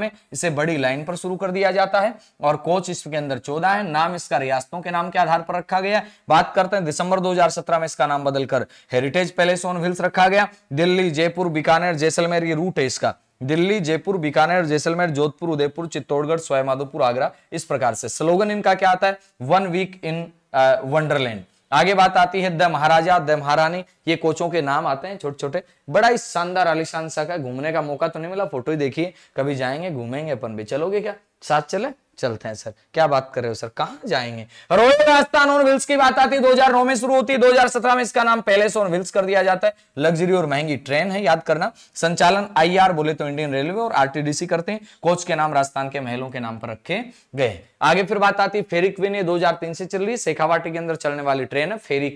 में इसे बड़ी लाइन पर शुरू कर दिया जाता है और कोच इसके अंदर चौदह है नाम इसका रियासतों के नाम के आधार पर रखा गया बात करते हैं दिसंबर 2017 में इसका नाम बदलकर हेरिटेज पैलेस ऑन व्हील्स रखा गया दिल्ली जयपुर बीकानेर जैसलमेर ये रूट है इसका दिल्ली जयपुर बीकानेर जैसलमेर जोधपुर उदयपुर चित्तौड़गढ़ सोयमाधोपुर आगरा इस प्रकार से स्लोगन इनका क्या आता है वन वीक इन वंडरलैंड आगे बात आती है द महाराजा द महारानी ये कोचों के नाम आते हैं छोटे छोटे बड़ा ही शानदार आलिशान सा का घूमने का मौका तो नहीं मिला फोटो ही देखिए कभी जाएंगे घूमेंगे अपन भी चलोगे क्या साथ चले चलते हैं सर क्या बात कर रहे हो सर कहा जाएंगे रोयल राजस्थान और विल्स की बात आती है 2009 में शुरू होती है 2017 में इसका नाम पैलेस और विल्स कर दिया जाता है लग्जरी और महंगी ट्रेन है याद करना संचालन आईआर बोले तो इंडियन रेलवे और आरटीडीसी करते हैं कोच के नाम राजस्थान के महलों के नाम पर रखे गए आगे फिर बात आती है फेरी क्विन ये दो से चल रही है शेखावाटी के अंदर चलने वाली ट्रेन है फेरी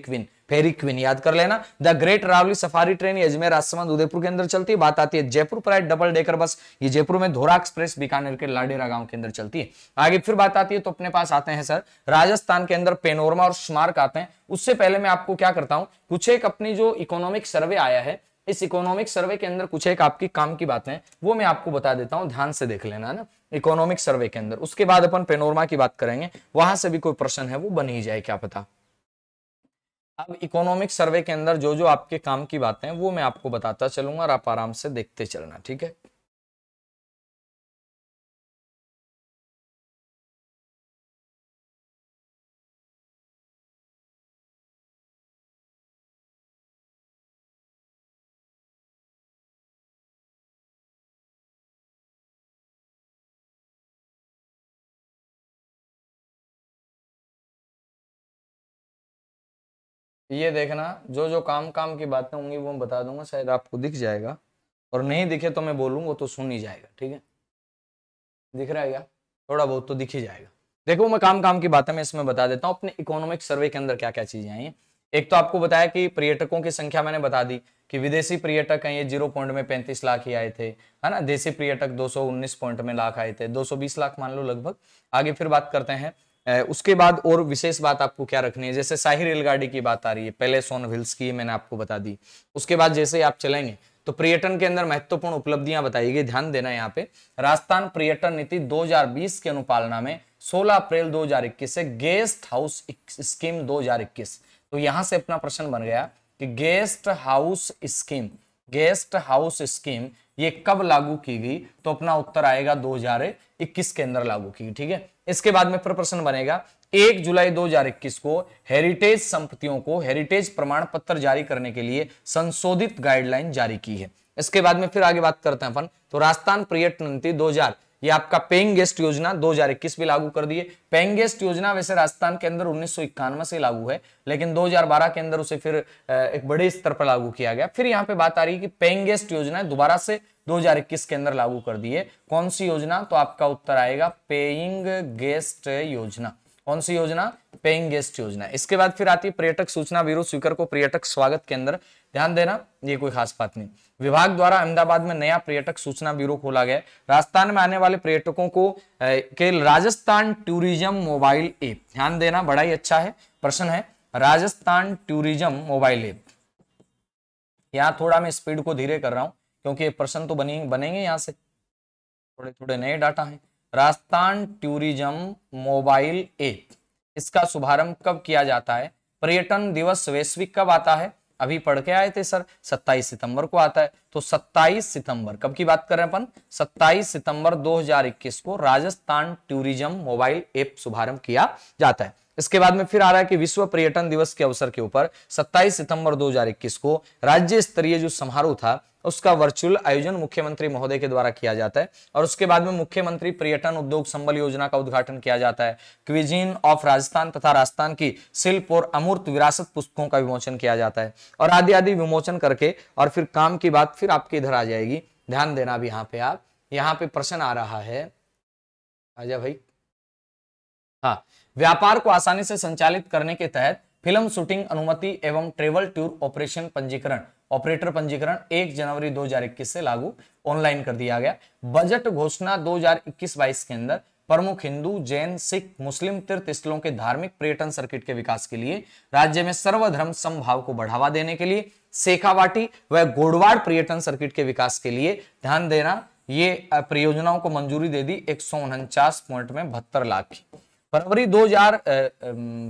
फेरी क्वीन याद कर लेना the great Rawli safari train Ajmer आसमान उदयपुर के अंदर चलती है बात आती है Jaipur pride double decker bus ये जयपुर में धोरा एक्सप्रेस बीकानेर के लाडेरा गांव के अंदर चलती है आगे फिर बात आती है तो अपने पास आते हैं सर राजस्थान के अंदर पेनोरमा और स्मार्क आते हैं उससे पहले मैं आपको क्या करता हूं कुछ एक अपनी जो इकोनॉमिक सर्वे आया है इस इकोनॉमिक सर्वे के अंदर कुछ एक आपकी काम की बातें वो मैं आपको बता देता हूं ध्यान से देख लेना ना इकोनॉमिक सर्वे के अंदर उसके बाद अपन पेनोरमा की बात करेंगे वहां से भी कोई प्रश्न है वो बन ही जाए क्या पता अब इकोनॉमिक सर्वे के अंदर जो जो आपके काम की बातें हैं वो मैं आपको बताता चलूंगा और आप आराम से देखते चलना ठीक है ये देखना जो जो काम काम की बातें होंगी वो मैं बता दूंगा शायद आपको दिख जाएगा और नहीं दिखे तो मैं बोलूँगा तो सुन ही जाएगा ठीक है दिख रहा है क्या थोड़ा बहुत तो दिख ही जाएगा देखो मैं काम काम की बातें मैं इसमें बता देता हूँ अपने इकोनॉमिक सर्वे के अंदर क्या क्या चीजें आई एक तो आपको बताया कि पर्यटकों की संख्या मैंने बता दी कि विदेशी पर्यटक हैं ये जीरो पॉइंट में पैंतीस लाख ही आए थे है ना देसी पर्यटक उन्नीस पॉइंट में लाख आए थे 220 लाख मान लो लगभग आगे फिर बात करते हैं उसके बाद और विशेष बात आपको क्या रखनी है जैसे शाही रेलगाड़ी की बात आ रही है पहले सोन हिल्स की मैंने आपको बता दी उसके बाद जैसे आप चलेंगे तो पर्यटन के अंदर महत्वपूर्ण उपलब्धियां बताई गई ध्यान देना यहाँ पे राजस्थान पर्यटन नीति 2020 के अनुपालना में 16 अप्रैल 2021 से गेस्ट हाउस स्कीम 2021 तो यहां से अपना प्रश्न बन गया कि guest house scheme guest house scheme ये कब लागू की गई तो अपना उत्तर आएगा 2021 के अंदर लागू की गई ठीक है इसके बाद में फिर प्रश्न बनेगा एक जुलाई दो हजार इक्कीस को हेरिटेज संपत्तियों को हेरिटेज प्रमाण पत्र जारी करने के लिए संशोधित गाइडलाइन जारी की है इसके बाद में फिर आगे बात करते हैं अपन तो राजस्थान पर्यटन नीति 2000 ये आपका पेइंग गेस्ट योजना 2021 भी लागू कर दिए पेइंग गेस्ट योजना वैसे राजस्थान के अंदर उन्नीस से लागू है लेकिन 2012 के अंदर उसे फिर एक बड़े स्तर पर लागू किया गया फिर यहाँ पे बात आ रही है कि पेइंग गेस्ट योजना दोबारा से 2021 के अंदर लागू कर दिए कौन सी योजना तो आपका उत्तर आएगा पेइंग गेस्ट योजना कौन सी योजना पेइंग गेस्ट योजना इसके बाद फिर आती है पर्यटक सूचना ब्यूरो स्वीकर को पर्यटक स्वागत के अंदर ध्यान देना ये कोई खास बात नहीं विभाग द्वारा अहमदाबाद में नया पर्यटक सूचना ब्यूरो खोला गया राजस्थान में आने वाले पर्यटकों को के राजस्थान टूरिज्म मोबाइल ऐप ध्यान देना बड़ा ही अच्छा है प्रश्न है राजस्थान टूरिज्म मोबाइल ऐप यहां थोड़ा मैं स्पीड को धीरे कर रहा हूं क्योंकि ये प्रश्न तो बने बनेंगे यहाँ से थोड़े थोड़े नए डाटा हैं राजस्थान टूरिज्म मोबाइल एप इसका शुभारंभ कब किया जाता है पर्यटन दिवस वैश्विक कब आता है अभी पढ़ के आए थे सर 27 सितंबर को आता है तो 27 सितंबर कब की बात कर रहे हैं अपन 27 सितंबर 2021 को राजस्थान टूरिज्म मोबाइल एप शुभारंभ किया जाता है इसके बाद में फिर आ रहा है कि विश्व पर्यटन दिवस के अवसर के ऊपर 27 सितंबर 2021 को राज्य स्तरीय जो समारोह था उसका वर्चुअल आयोजन मुख्यमंत्री महोदय के द्वारा किया जाता है और उसके बाद में मुख्यमंत्री पर्यटन उद्योग संबल योजना का उद्घाटन किया जाता है क्विजीन ऑफ राजस्थान तथा राजस्थान की शिल्प और अमूर्त विरासत पुस्तकों का विमोचन किया जाता है और आदि आदि विमोचन करके और फिर काम की बात फिर आपके इधर आ जाएगी ध्यान देना भी यहाँ पे आप यहाँ पे प्रश्न आ रहा है आजा भाई हाँ व्यापार को आसानी से संचालित करने के तहत फिल्म शूटिंग अनुमति एवं ट्रेवल टूर ऑपरेशन पंजीकरण ऑपरेटर पंजीकरण 1 जनवरी 2021 से लागू ऑनलाइन कर दिया गया बजट घोषणा 2021-22 के अंदर प्रमुख हिंदू जैन सिख मुस्लिम तीर्थ स्थलों के धार्मिक पर्यटन सर्किट के विकास के लिए राज्य में सर्वधर्म संभाव को बढ़ावा देने के लिए शेखावाटी व गोडवाड़ पर्यटन सर्किट के विकास के लिए ध्यान देना ये परियोजनाओं को मंजूरी दे दी एक पॉइंट में बहत्तर लाख की फरवरी दो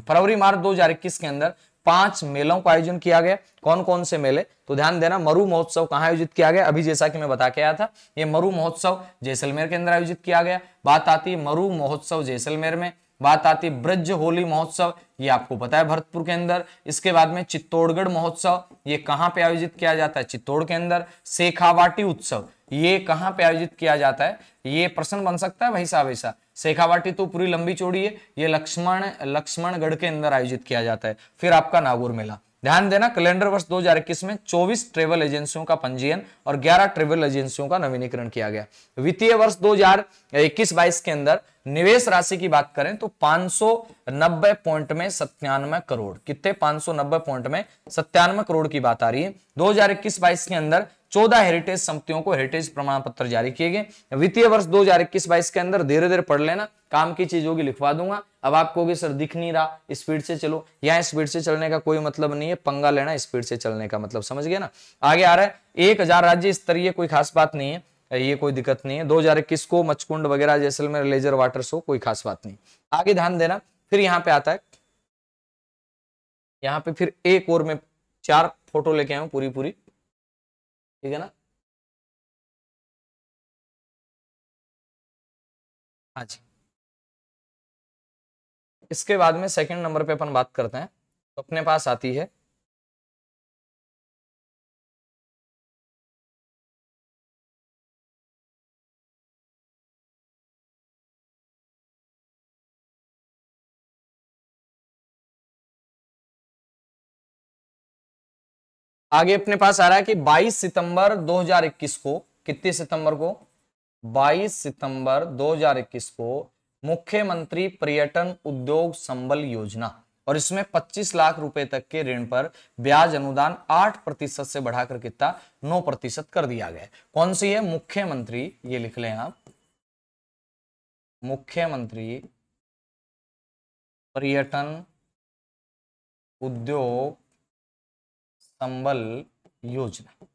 फरवरी मार्च 2021 के अंदर पांच मेलों का आयोजन किया गया कौन कौन से मेले तो ध्यान देना मरु महोत्सव कहाँ आयोजित किया गया अभी जैसा कि मैं बता के आया था ये मरु महोत्सव जैसलमेर के अंदर आयोजित किया गया बात आती है मरु महोत्सव जैसलमेर में बात आती ब्रज होली महोत्सव ये आपको पता है भरतपुर के अंदर इसके बाद में चित्तौड़गढ़ महोत्सव ये कहाँ पे आयोजित किया जाता है चित्तौड़ के अंदर शेखावाटी उत्सव ये कहाँ पे आयोजित किया जाता है ये प्रश्न बन सकता है वैसा वैसा शेखावाटी तो पूरी लंबी चौड़ी है ये लक्ष्मण लक्ष्मणगढ़ के अंदर आयोजित किया जाता है फिर आपका नागौर मेला ध्यान देना कैलेंडर वर्ष 2021 में 24 ट्रेवल एजेंसियों का पंजीयन और 11 ट्रेवल एजेंसियों का नवीनीकरण किया गया वित्तीय वर्ष 2021-22 के अंदर निवेश राशि की बात करें तो 590 पॉइंट में सत्तानवे करोड़ कितने 590 पॉइंट में सत्तानवे करोड़ की बात आ रही है 2021-22 के अंदर चौदह हेरिटेज समितियों को हेरिटेज प्रमाण पत्र जारी किए गए वित्तीय वर्ष दो हजार इक्कीस बाईस के अंदर धीरे धीरे पढ़ लेना काम की चीज होगी लिखवा दूंगा अब आप कहोगे सर दिख नहीं रहा स्पीड से चलो या स्पीड से चलने का कोई मतलब नहीं है पंगा लेना स्पीड से चलने का मतलब समझ गया ना आगे आ रहा है एक हजार राज्य स्तरीय कोई खास बात नहीं है ये कोई दिक्कत नहीं है दो हजार इक्कीस को मचकुंड वगैरह जैसलमेर लेजर वाटर शो कोई खास बात नहीं आगे ध्यान देना फिर यहाँ पे आता है यहाँ पे फिर एक और में चार फोटो लेके आया पूरी पूरी ठीक है ना हाँ जी इसके बाद में सेकंड नंबर पे अपन बात करते हैं तो अपने पास आती है आगे अपने पास आ रहा है कि 22 सितंबर 2021 को कितने सितंबर को 22 सितंबर 2021 को मुख्यमंत्री पर्यटन उद्योग संबल योजना और इसमें 25 लाख रुपए तक के ऋण पर ब्याज अनुदान 8 प्रतिशत से बढ़ाकर कितना 9 प्रतिशत कर दिया गया कौन सी है मुख्यमंत्री ये लिख लें आप मुख्यमंत्री पर्यटन उद्योग संबल योजना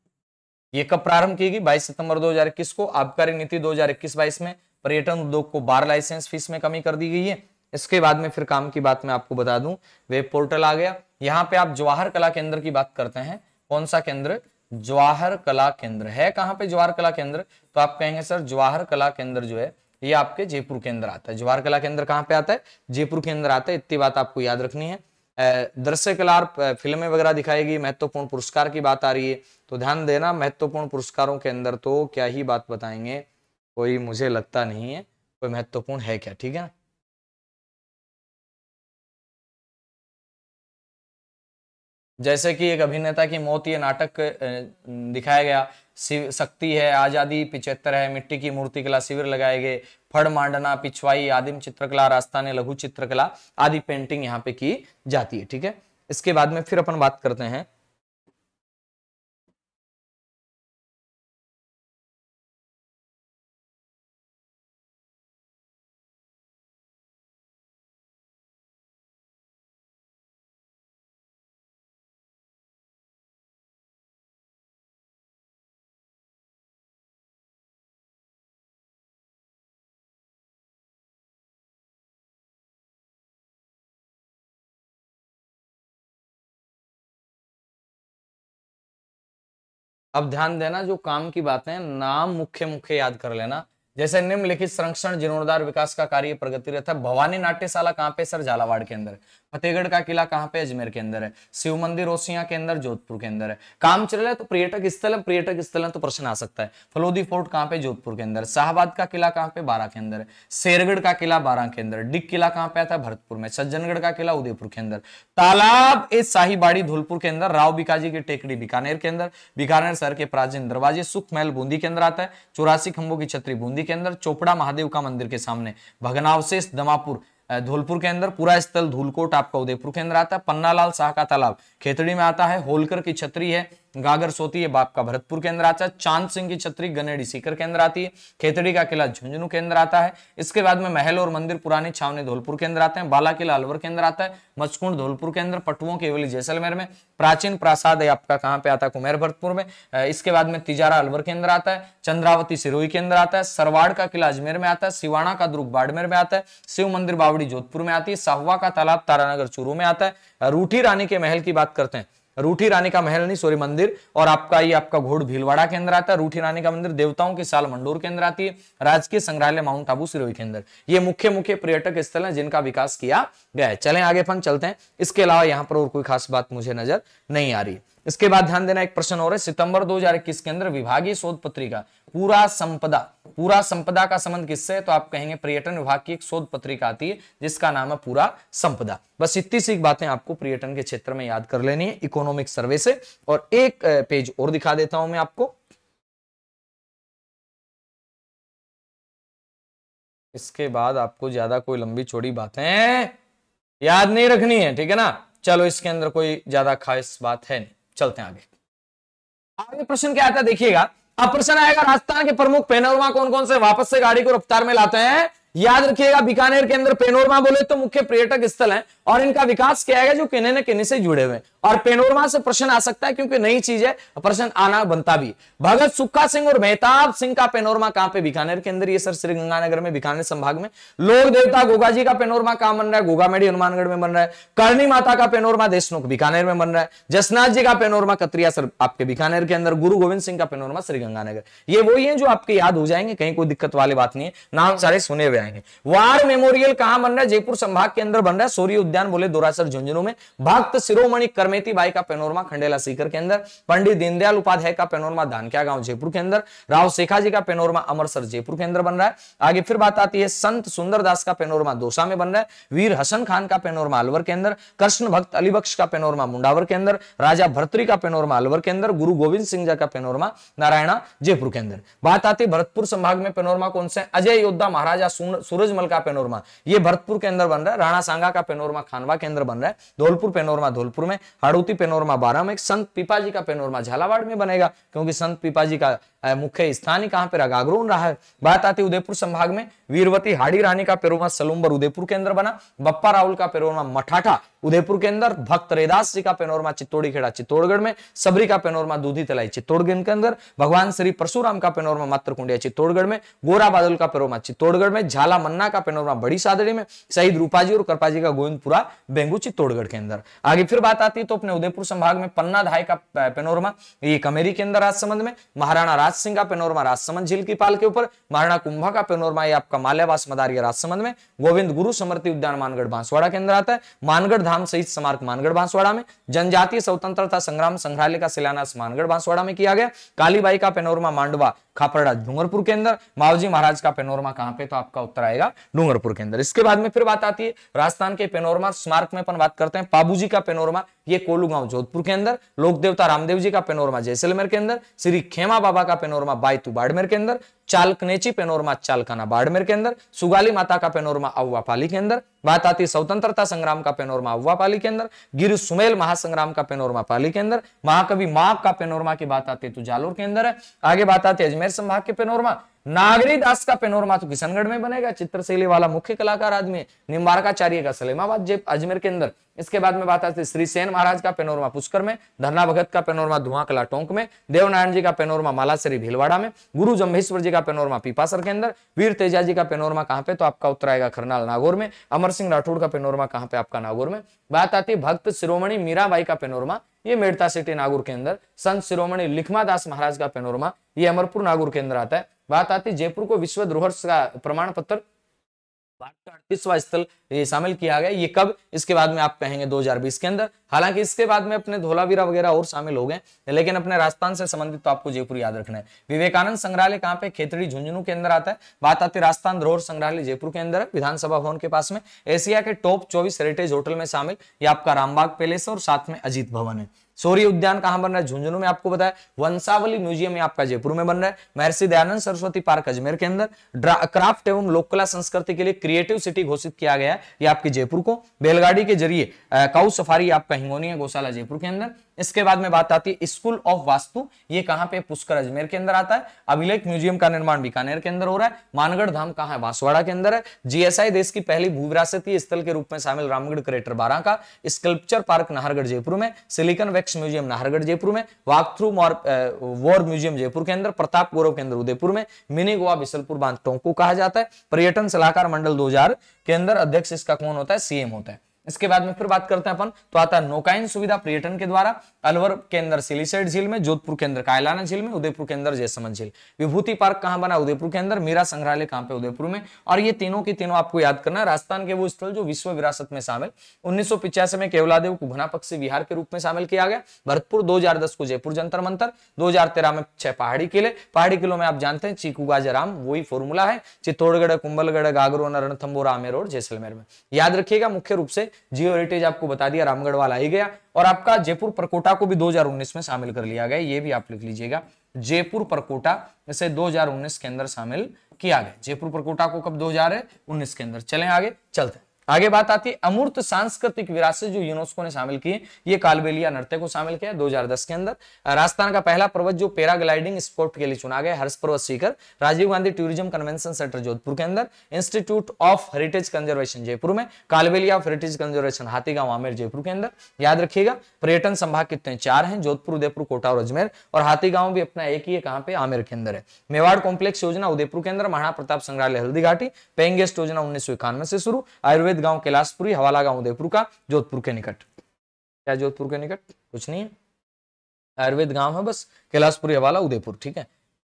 ये कब प्रारंभ की गई 22 सितंबर 2021 को आबकारी नीति 2021-22 में पर्यटन उद्योग को बार लाइसेंस फीस में कमी कर दी गई है इसके बाद में फिर काम की बात मैं आपको बता दूं वेब पोर्टल आ गया यहाँ पे आप जवाहर कला केंद्र की बात करते हैं कौन सा केंद्र जवाहर कला केंद्र है कहाँ पे जवाहर कला केंद्र तो आप कहेंगे सर जवाहर कला केंद्र जो है ये आपके जयपुर केंद्र आता है जवाहर कला केंद्र कहाँ पे आता है जयपुर केंद्र आता है इतनी बात आपको याद रखनी है दृश्य कलार फिल्में वगैरह दिखाएगी महत्वपूर्ण पुरस्कार की बात आ रही है तो ध्यान देना महत्वपूर्ण पुरस्कारों के अंदर तो क्या ही बात बताएंगे कोई मुझे लगता नहीं है कोई महत्वपूर्ण है क्या ठीक है ना जैसे कि एक अभिनेता की मौत ये नाटक दिखाया गया शिव शक्ति है आजादी पिछहत्तर है मिट्टी की मूर्ति कला शिविर लगाए गए फड़ मांडना पिछवाई आदिम चित्रकला रास्ता ने लघु चित्रकला आदि पेंटिंग यहाँ पे की जाती है ठीक है इसके बाद में फिर अपन बात करते हैं अब ध्यान देना जो काम की बातें नाम मुख्य मुख्य याद कर लेना जैसे निम्नलिखित संरक्षण जीर्णोद्धार विकास का कार्य प्रगतिरत है भवानी नाट्यशाला कहाँ पे सर झालावाड़ के अंदर फतेहगढ़ का किला कहाँ पे अजमेर के अंदर है शिव मंदिर ओसिया के अंदर जोधपुर के अंदर है काम चल रहा है तो पर्यटक स्थल है पर्यटक स्थल है तो प्रश्न आ सकता है फलोदी फोर्ट कहाँ पे जोधपुर के अंदर शाहबाद का किला कहाँ पे बारह के अंदर है शेरगढ़ का किला बारह के अंदर डिग किला कहाँ पे आता है भरतपुर में सज्जनगढ़ का किला उदयपुर के अंदर तालाब ए शाही धौलपुर के अंदर राव बिकाजी की टेकड़ी बीकानेर के अंदर बीकानेर शहर के प्राचीन दरवाजे महल बूंदी के अंदर आता है चौरासी खंभों की छतरी बूंदी टिहरी के अंदर चोपड़ा महादेव का मंदिर के सामने भगनावशेष दमापुर धौलपुर के अंदर पूरा स्थल धूलकोट आपका उदयपुर के अंदर आता है पन्नालाल शाह का तालाब खेतड़ी में आता है होलकर की छतरी है गागर सोती है बाप का भरतपुर के अंदर आता है चांद सिंह की छतरी गनेडी सीकर के अंदर आती है खेतड़ी का किला झुंझुनू के अंदर आता है इसके बाद में महल और मंदिर पुराने छावनी धौलपुर के अंदर आते हैं बाला किला अलवर के अंदर आता है मचकुंड धौलपुर के अंदर पटुओं केवली जैसलमेर में प्राचीन प्रासाद है आपका कहाँ पे आता है कुमेर भरतपुर में इसके बाद में तिजारा अलवर के अंदर आता है चंद्रावती सिरोही के अंदर आता है सरवाड़ का किला अजमेर में आता है सिवाणा का दुर्ग बाड़मेर में आता है शिव मंदिर बावड़ी जोधपुर में आती है साहवा का तालाब तारानगर चूरू में आता है रूठी रानी के महल की बात करते हैं रूठी रानी का महल नहीं सॉरी मंदिर और आपका ये आपका घोड़ भीलवाड़ा के अंदर आता है रूठी रानी का मंदिर देवताओं की साल मंडोर के अंदर आती है राजकीय संग्रहालय माउंट आबू सिरोही के अंदर ये मुख्य मुख्य पर्यटक स्थल है जिनका विकास किया गया है चले आगे अपन चलते हैं इसके अलावा यहाँ पर और कोई खास बात मुझे नजर नहीं आ रही इसके बाद ध्यान देना एक प्रश्न और है सितंबर 2021 के अंदर विभागीय शोध पत्रिका पूरा संपदा पूरा संपदा का संबंध किससे है तो आप कहेंगे पर्यटन विभाग की एक शोध पत्रिका आती है जिसका नाम है पूरा संपदा बस इतनी सी बातें आपको पर्यटन के क्षेत्र में याद कर लेनी है इकोनॉमिक सर्वे से और एक पेज और दिखा देता हूं मैं आपको इसके बाद आपको ज्यादा कोई लंबी चौड़ी बातें याद नहीं रखनी है ठीक है ना चलो इसके अंदर कोई ज्यादा खास बात है नहीं चलते हैं आगे आगे प्रश्न क्या आता है देखिएगा अब प्रश्न आएगा राजस्थान के प्रमुख पैनोरमा कौन कौन से वापस से गाड़ी को रफ्तार में लाते हैं याद रखिएगा बीकानेर के अंदर पेनोरमा बोले तो मुख्य पर्यटक स्थल है और इनका विकास किया गया जो किने न किन्हीं से जुड़े हुए और पेनोरमा से प्रश्न आ सकता है क्योंकि नई चीज है प्रश्न आना बनता भी भगत सुक्का सिंह और मेहताब सिंह का पेनोरमा कहां पे बीकानेर के अंदर ये सर श्रीगंगानगर में बीकानेर संभाग में लोक देवता गोगा जी का पेनोरमा कहां बन रहा है गोगामेड़ी हनुमानगढ़ में बन रहा है करणी माता का पेनोरमा देशमुख बीकानेर में बन रहा है जसनाथ जी का पेनोरमा कतरिया सर आपके बीकानेर के अंदर गुरु गोविंद सिंह का पेनोरमा श्रीगंगानगर ये वही है जो आपके याद हो जाएंगे कहीं कोई दिक्कत वाली बात नहीं है नाम सारे सुने हुए जाएंगे वार मेमोरियल कहां बन रहा है जयपुर संभाग के अंदर बन रहा है सूर्य उद्यान बोले दुरासर झुंझुनू में भक्त शिरोमणि करमेती बाई का पेनोरमा खंडेला सीकर के अंदर पंडित दीनदयाल उपाध्याय का पेनोरमा धानक्या गांव जयपुर के अंदर राव शेखा जी का पेनोरमा अमरसर जयपुर के अंदर बन रहा है आगे फिर बात आती है संत सुंदरदास का पेनोरमा दोसा में बन रहा है वीर हसन खान का पेनोरमा अलवर के अंदर कृष्ण भक्त अलीबख्श का पेनोरमा मुंडावर के अंदर राजा भरतरी का पेनोरमा अलवर के अंदर गुरु गोविंद सिंह जी का पेनोरमा नारायणा जयपुर के अंदर बात आती है भरतपुर संभाग में पेनोरमा कौन सा अजय योद्धा महाराजा सुन सूरजमल का पेनोरमा ये भरतपुर के अंदर बन रहा है राणा सांगा का पेनोरमा खानवा के अंदर बन रहा है धौलपुर पेनोरमा धौलपुर में हाड़ूती पेनोरमा बारह में संत पिपाजी का पेनोरमा झालावाड़ में बनेगा क्योंकि संत पिपाजी का मुख्य स्थान ही कहां पर रागाग्रोन रहा है बात आती उदयपुर संभाग में वीरवती हाड़ी रानी का पेरोमा सलुम्बर उदयपुर के अंदर बना बप्पा राहुल का पेरोमा मठाठा उदयपुर के अंदर भक्त रेदास जी का पेनोरमा चित्तौड़ी खेड़ा चित्तौड़गढ़ में सबरी का पेनोरमा दूधी तलाई चित्तौड़गढ़ के अंदर भगवान श्री परशुराम का पेनोरमा कुंडिया चित्तौड़गढ़ में गोरा बादल का पेरोमा चित्तौड़गढ़ में झाला मन्ना का पेनोरमा बड़ी सादड़ी में शहीद रूपाजी और करपाजी का गोविंदपुरा बेंगू चित्तौड़गढ़ के अंदर आगे फिर बात आती है तो अपने उदयपुर संभाग में पन्ना धाई का पेनोरमा ये कमेरी के अंदर राजसमंद में महाराणा राज राज सिंह का पेनोरमा राजसमंद झील की पाल के ऊपर महाराणा कुंभा का पेनोरमा ये आपका माल्यावास मदारिया राजसमंद में गोविंद गुरु समृति उद्यान मानगढ़ बांसवाड़ा के अंदर आता है मानगढ़ धाम सहित स्मारक मानगढ़ बांसवाड़ा में जनजातीय स्वतंत्रता संग्राम संग्रहालय का शिलान्यास मानगढ़ बांसवाड़ा में किया गया कालीबाई का पेनोरमा मांडवा खापरड़ा डूंगरपुर के अंदर मावजी महाराज का पेनोरमा कहां पे तो आपका उत्तर आएगा डूंगरपुर के अंदर इसके बाद में फिर बात आती है राजस्थान के पेनोरमा स्मारक में अपन बात करते हैं पाबूजी का पेनोरमा ये कोलूगांव जोधपुर के अंदर लोक देवता रामदेव जी का पेनोरमा जैसलमेर के अंदर श्री खेमा बाबा का पेनोरमा बायतू बाड़मेर के अंदर चालकनेची पेनोरमा चालकाना बाड़मेर के अंदर सुगाली माता का पेनोरमा अव्वापाली के अंदर बात आती स्वतंत्रता संग्राम का पेनोरमा अव्वापाली के अंदर गिर सुमेल महासंग्राम का पेनोरमा पाली के अंदर महाकवि माघ का पेनोरमा की बात आती है तो जालोर के अंदर है आगे बात आती है अजमेर संभाग के पेनोरमा नागरी दास का पेनोरमा तो किशनगढ़ में बनेगा चित्रशैली वाला मुख्य कलाकार आदमी है निम्बारकाचार्य का सलेमाबाद जेब अजमेर के अंदर इसके बाद में बात आती है श्री सेन महाराज का पेनोरमा पुष्कर में धरना भगत का पेनोरमा धुआं कला टोंक में देवनारायण जी का पेनोरमा मालासरी भीलवाड़ा में गुरु जम्भेश्वर जी का पेनोरमा पीपासर के अंदर वीर तेजा जी का पेनोरमा कहाँ पे तो आपका उत्तर आएगा खरनाल नागौर में अमर सिंह राठौड़ का पेनोरमा कहाँ पे आपका नागौर में बात आती है भक्त शिरोमणि मीराबाई का पेनोरमा ये मेड़ता सिटी नागौर के अंदर संत शिरोमणि लिखमा दास महाराज का पेनोरमा ये अमरपुर नागौर के अंदर आता है बात आती जयपुर को विश्व धरोहर का प्रमाण पत्र अड़तीसवा स्थल शामिल किया गया ये कब इसके बाद में आप कहेंगे 2020 के अंदर हालांकि इसके बाद में अपने धोलावीरा वगैरह और शामिल हो गए लेकिन अपने राजस्थान से संबंधित तो आपको जयपुर याद रखना है विवेकानंद संग्रहालय कहाँ पे खेतड़ी झुंझुनू के अंदर आता है बात आती है राजस्थान धरोहर संग्रहालय जयपुर के अंदर विधानसभा भवन के पास में एशिया के टॉप चौबीस हेरिटेज होटल में शामिल ये आपका रामबाग पैलेस और साथ में अजीत भवन है सौरी उद्यान कहां बन रहा है झुंझुनू में आपको बताया वंशावली म्यूजियम आपका जयपुर में बन रहा है महर्षि दयानंद सरस्वती पार्क अजमेर के अंदर क्राफ्ट एवं लोक कला संस्कृति के लिए क्रिएटिव सिटी घोषित किया गया है ये आपके जयपुर को बैलगाड़ी के जरिए काउ सफारी आपका हिंगोनिया गौशाला जयपुर के अंदर इसके बाद में बात आती है स्कूल ऑफ वास्तु ये कहां पे पुष्कर अजमेर के अंदर आता है अभिलेख म्यूजियम का निर्माण बीकानेर के अंदर हो रहा है मानगढ़ धाम कहां है बांसवाड़ा के अंदर है जीएसआई देश की पहली विरासती स्थल के रूप में शामिल रामगढ़ क्रेटर बारह का स्कल्पचर पार्क नाहरगढ़ जयपुर में silicon wax museum Nahargarh Jaipur में walk through war museum Jaipur के अंदर प्रताप गौरव के अंदर उदयपुर में मिनी गोवा बिसलपुर बांध टोंकू कहा जाता है पर्यटन सलाहकार मंडल दो के अंदर अध्यक्ष इसका कौन होता है सीएम होता है इसके बाद में फिर बात करते हैं अपन तो आता है नौकायन सुविधा पर्यटन के द्वारा अलवर के अंदर सिलीसेड झील में जोधपुर के अंदर कायलाना झील में उदयपुर के अंदर जयसमन झील विभूति पार्क कहाँ बना उदयपुर के अंदर मीरा संग्रहालय कहाँ पे उदयपुर में और ये तीनों के तीनों आपको याद करना है राजस्थान के वो स्थल जो विश्व विरासत में शामिल उन्नीस में केवलादेव को पक्षी विहार के रूप में शामिल किया गया भरतपुर दो को जयपुर जंतर मंत्र दो में छह पहाड़ी किले पहाड़ी किलों में आप जानते हैं चीकू गाजाराम वही फॉर्मूला है चित्तौड़गढ़ कुंबलगढ़ गागरो नरणथम्बोरा आमेर और जैसलमेर में याद रखिएगा मुख्य रूप से जियो हेरिटेज आपको बता दिया रामगढ़ वाला ही गया और आपका जयपुर परकोटा को भी 2019 में शामिल कर लिया गया ये भी आप लिख लीजिएगा जयपुर परकोटा इसे 2019 के अंदर शामिल किया गया जयपुर परकोटा को कब दो के अंदर चले आगे चलते आगे बात आती है अमूर्त सांस्कृतिक विरासत जो यूनेस्को ने शामिल की ये कालबेलिया नृत्य को शामिल किया 2010 के अंदर राजस्थान का पहला पर्वत जो पैराग्लाइडिंग स्पोर्ट के लिए चुना गया Harsh Parvat Sikar Rajiv Gandhi tourism convention centre Jodhpur के अंदर institute of heritage conservation Jaipur में Kalbelia of heritage conservation Hathigaon Amer Jaipur के अंदर याद रखिएगा पर्यटन संभाग कितने चार हैं जोधपुर उदयपुर कोटा और अजमेर और हाथीगांव भी अपना एक ही है कहाँ पे आमेर के अंदर है मेवाड़ कॉम्प्लेक्स योजना उदयपुर के अंदर महाराणा प्रताप संग्रहालय हल्दीघाटी पेइंग गेस्ट योजना उन्नीस से शुरू आयुर्वेद अवैध गांव कैलाशपुरी हवाला गांव उदयपुर का जोधपुर के निकट क्या जोधपुर के निकट कुछ नहीं है आयुर्वेद गांव है बस कैलाशपुरी हवाला उदयपुर ठीक है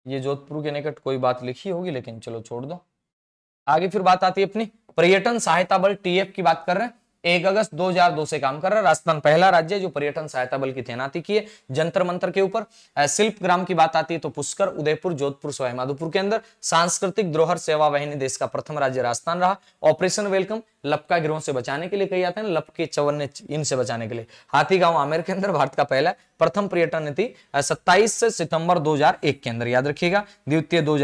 ये जोधपुर के निकट कोई बात लिखी होगी लेकिन चलो छोड़ दो आगे फिर बात आती है अपनी पर्यटन सहायता बल टीएफ की बात कर रहे हैं एक अगस्त 2002 से काम कर रहा है राजस्थान पहला राज्य जो पर्यटन सहायता बल की तैनाती की है जंतर मंत्र के ऊपर शिल्प ग्राम की बात आती है तो पुष्कर उदयपुर जोधपुर सवाईमाधोपुर के अंदर सांस्कृतिक द्रोहर सेवा वाहिनी देश का प्रथम राज्य राजस्थान रहा ऑपरेशन वेलकम लपका गिरोह से बचाने के लिए कही जाते हैं लपके चवन्ने इनसे बचाने के लिए हाथी गांव आमेर के अंदर भारत का पहला प्रथम पर्यटन नीति सत्ताईस सितंबर दो के अंदर याद रखिएगा द्वितीय दो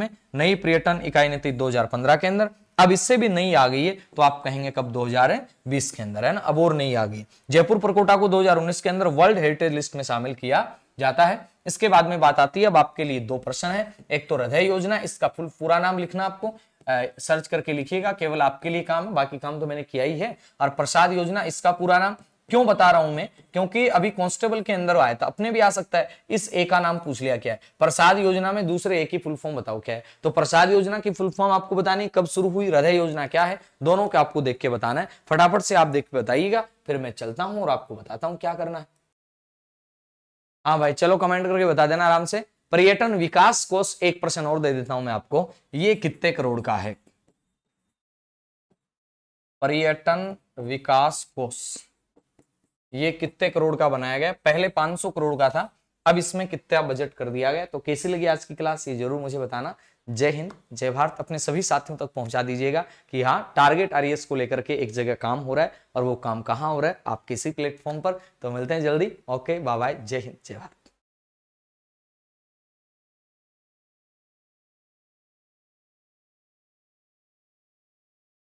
में नई पर्यटन इकाई नीति 2015 के अंदर अब इससे भी नहीं आ गई है तो आप कहेंगे कब 2020 के अंदर है ना अब और नहीं आ गई जयपुर परकोटा को 2019 के अंदर वर्ल्ड हेरिटेज लिस्ट में शामिल किया जाता है इसके बाद में बात आती है अब आपके लिए दो प्रश्न है एक तो हृदय योजना इसका फुल पूरा नाम लिखना आपको सर्च करके लिखिएगा केवल आपके लिए काम बाकी काम तो मैंने किया ही है और प्रसाद योजना इसका पूरा नाम क्यों बता रहा हूं मैं क्योंकि अभी कांस्टेबल के अंदर आया था अपने भी आ सकता है इस ए का नाम पूछ लिया क्या है प्रसाद योजना में दूसरे ए की फुल फॉर्म बताओ क्या है तो प्रसाद योजना की फुल फॉर्म आपको बतानी कब शुरू हुई हृदय योजना क्या है दोनों के आपको देख के बताना है फटाफट से आप देख के बताइएगा फिर मैं चलता हूं और आपको बताता हूं क्या करना है हाँ भाई चलो कमेंट करके बता देना आराम से पर्यटन विकास कोष एक प्रश्न और दे देता हूं मैं आपको ये कितने करोड़ का है पर्यटन विकास कोष ये कितने करोड़ का बनाया गया पहले 500 करोड़ का था अब इसमें कितना बजट कर दिया गया तो कैसी लगी आज की क्लास ये जरूर मुझे बताना जय हिंद जय भारत अपने सभी साथियों तक पहुंचा दीजिएगा कि हाँ टारगेट आर को लेकर के एक जगह काम हो रहा है और वो काम कहाँ हो रहा है आप किसी प्लेटफॉर्म पर तो मिलते हैं जल्दी ओके बाय बाय जय हिंद जय भारत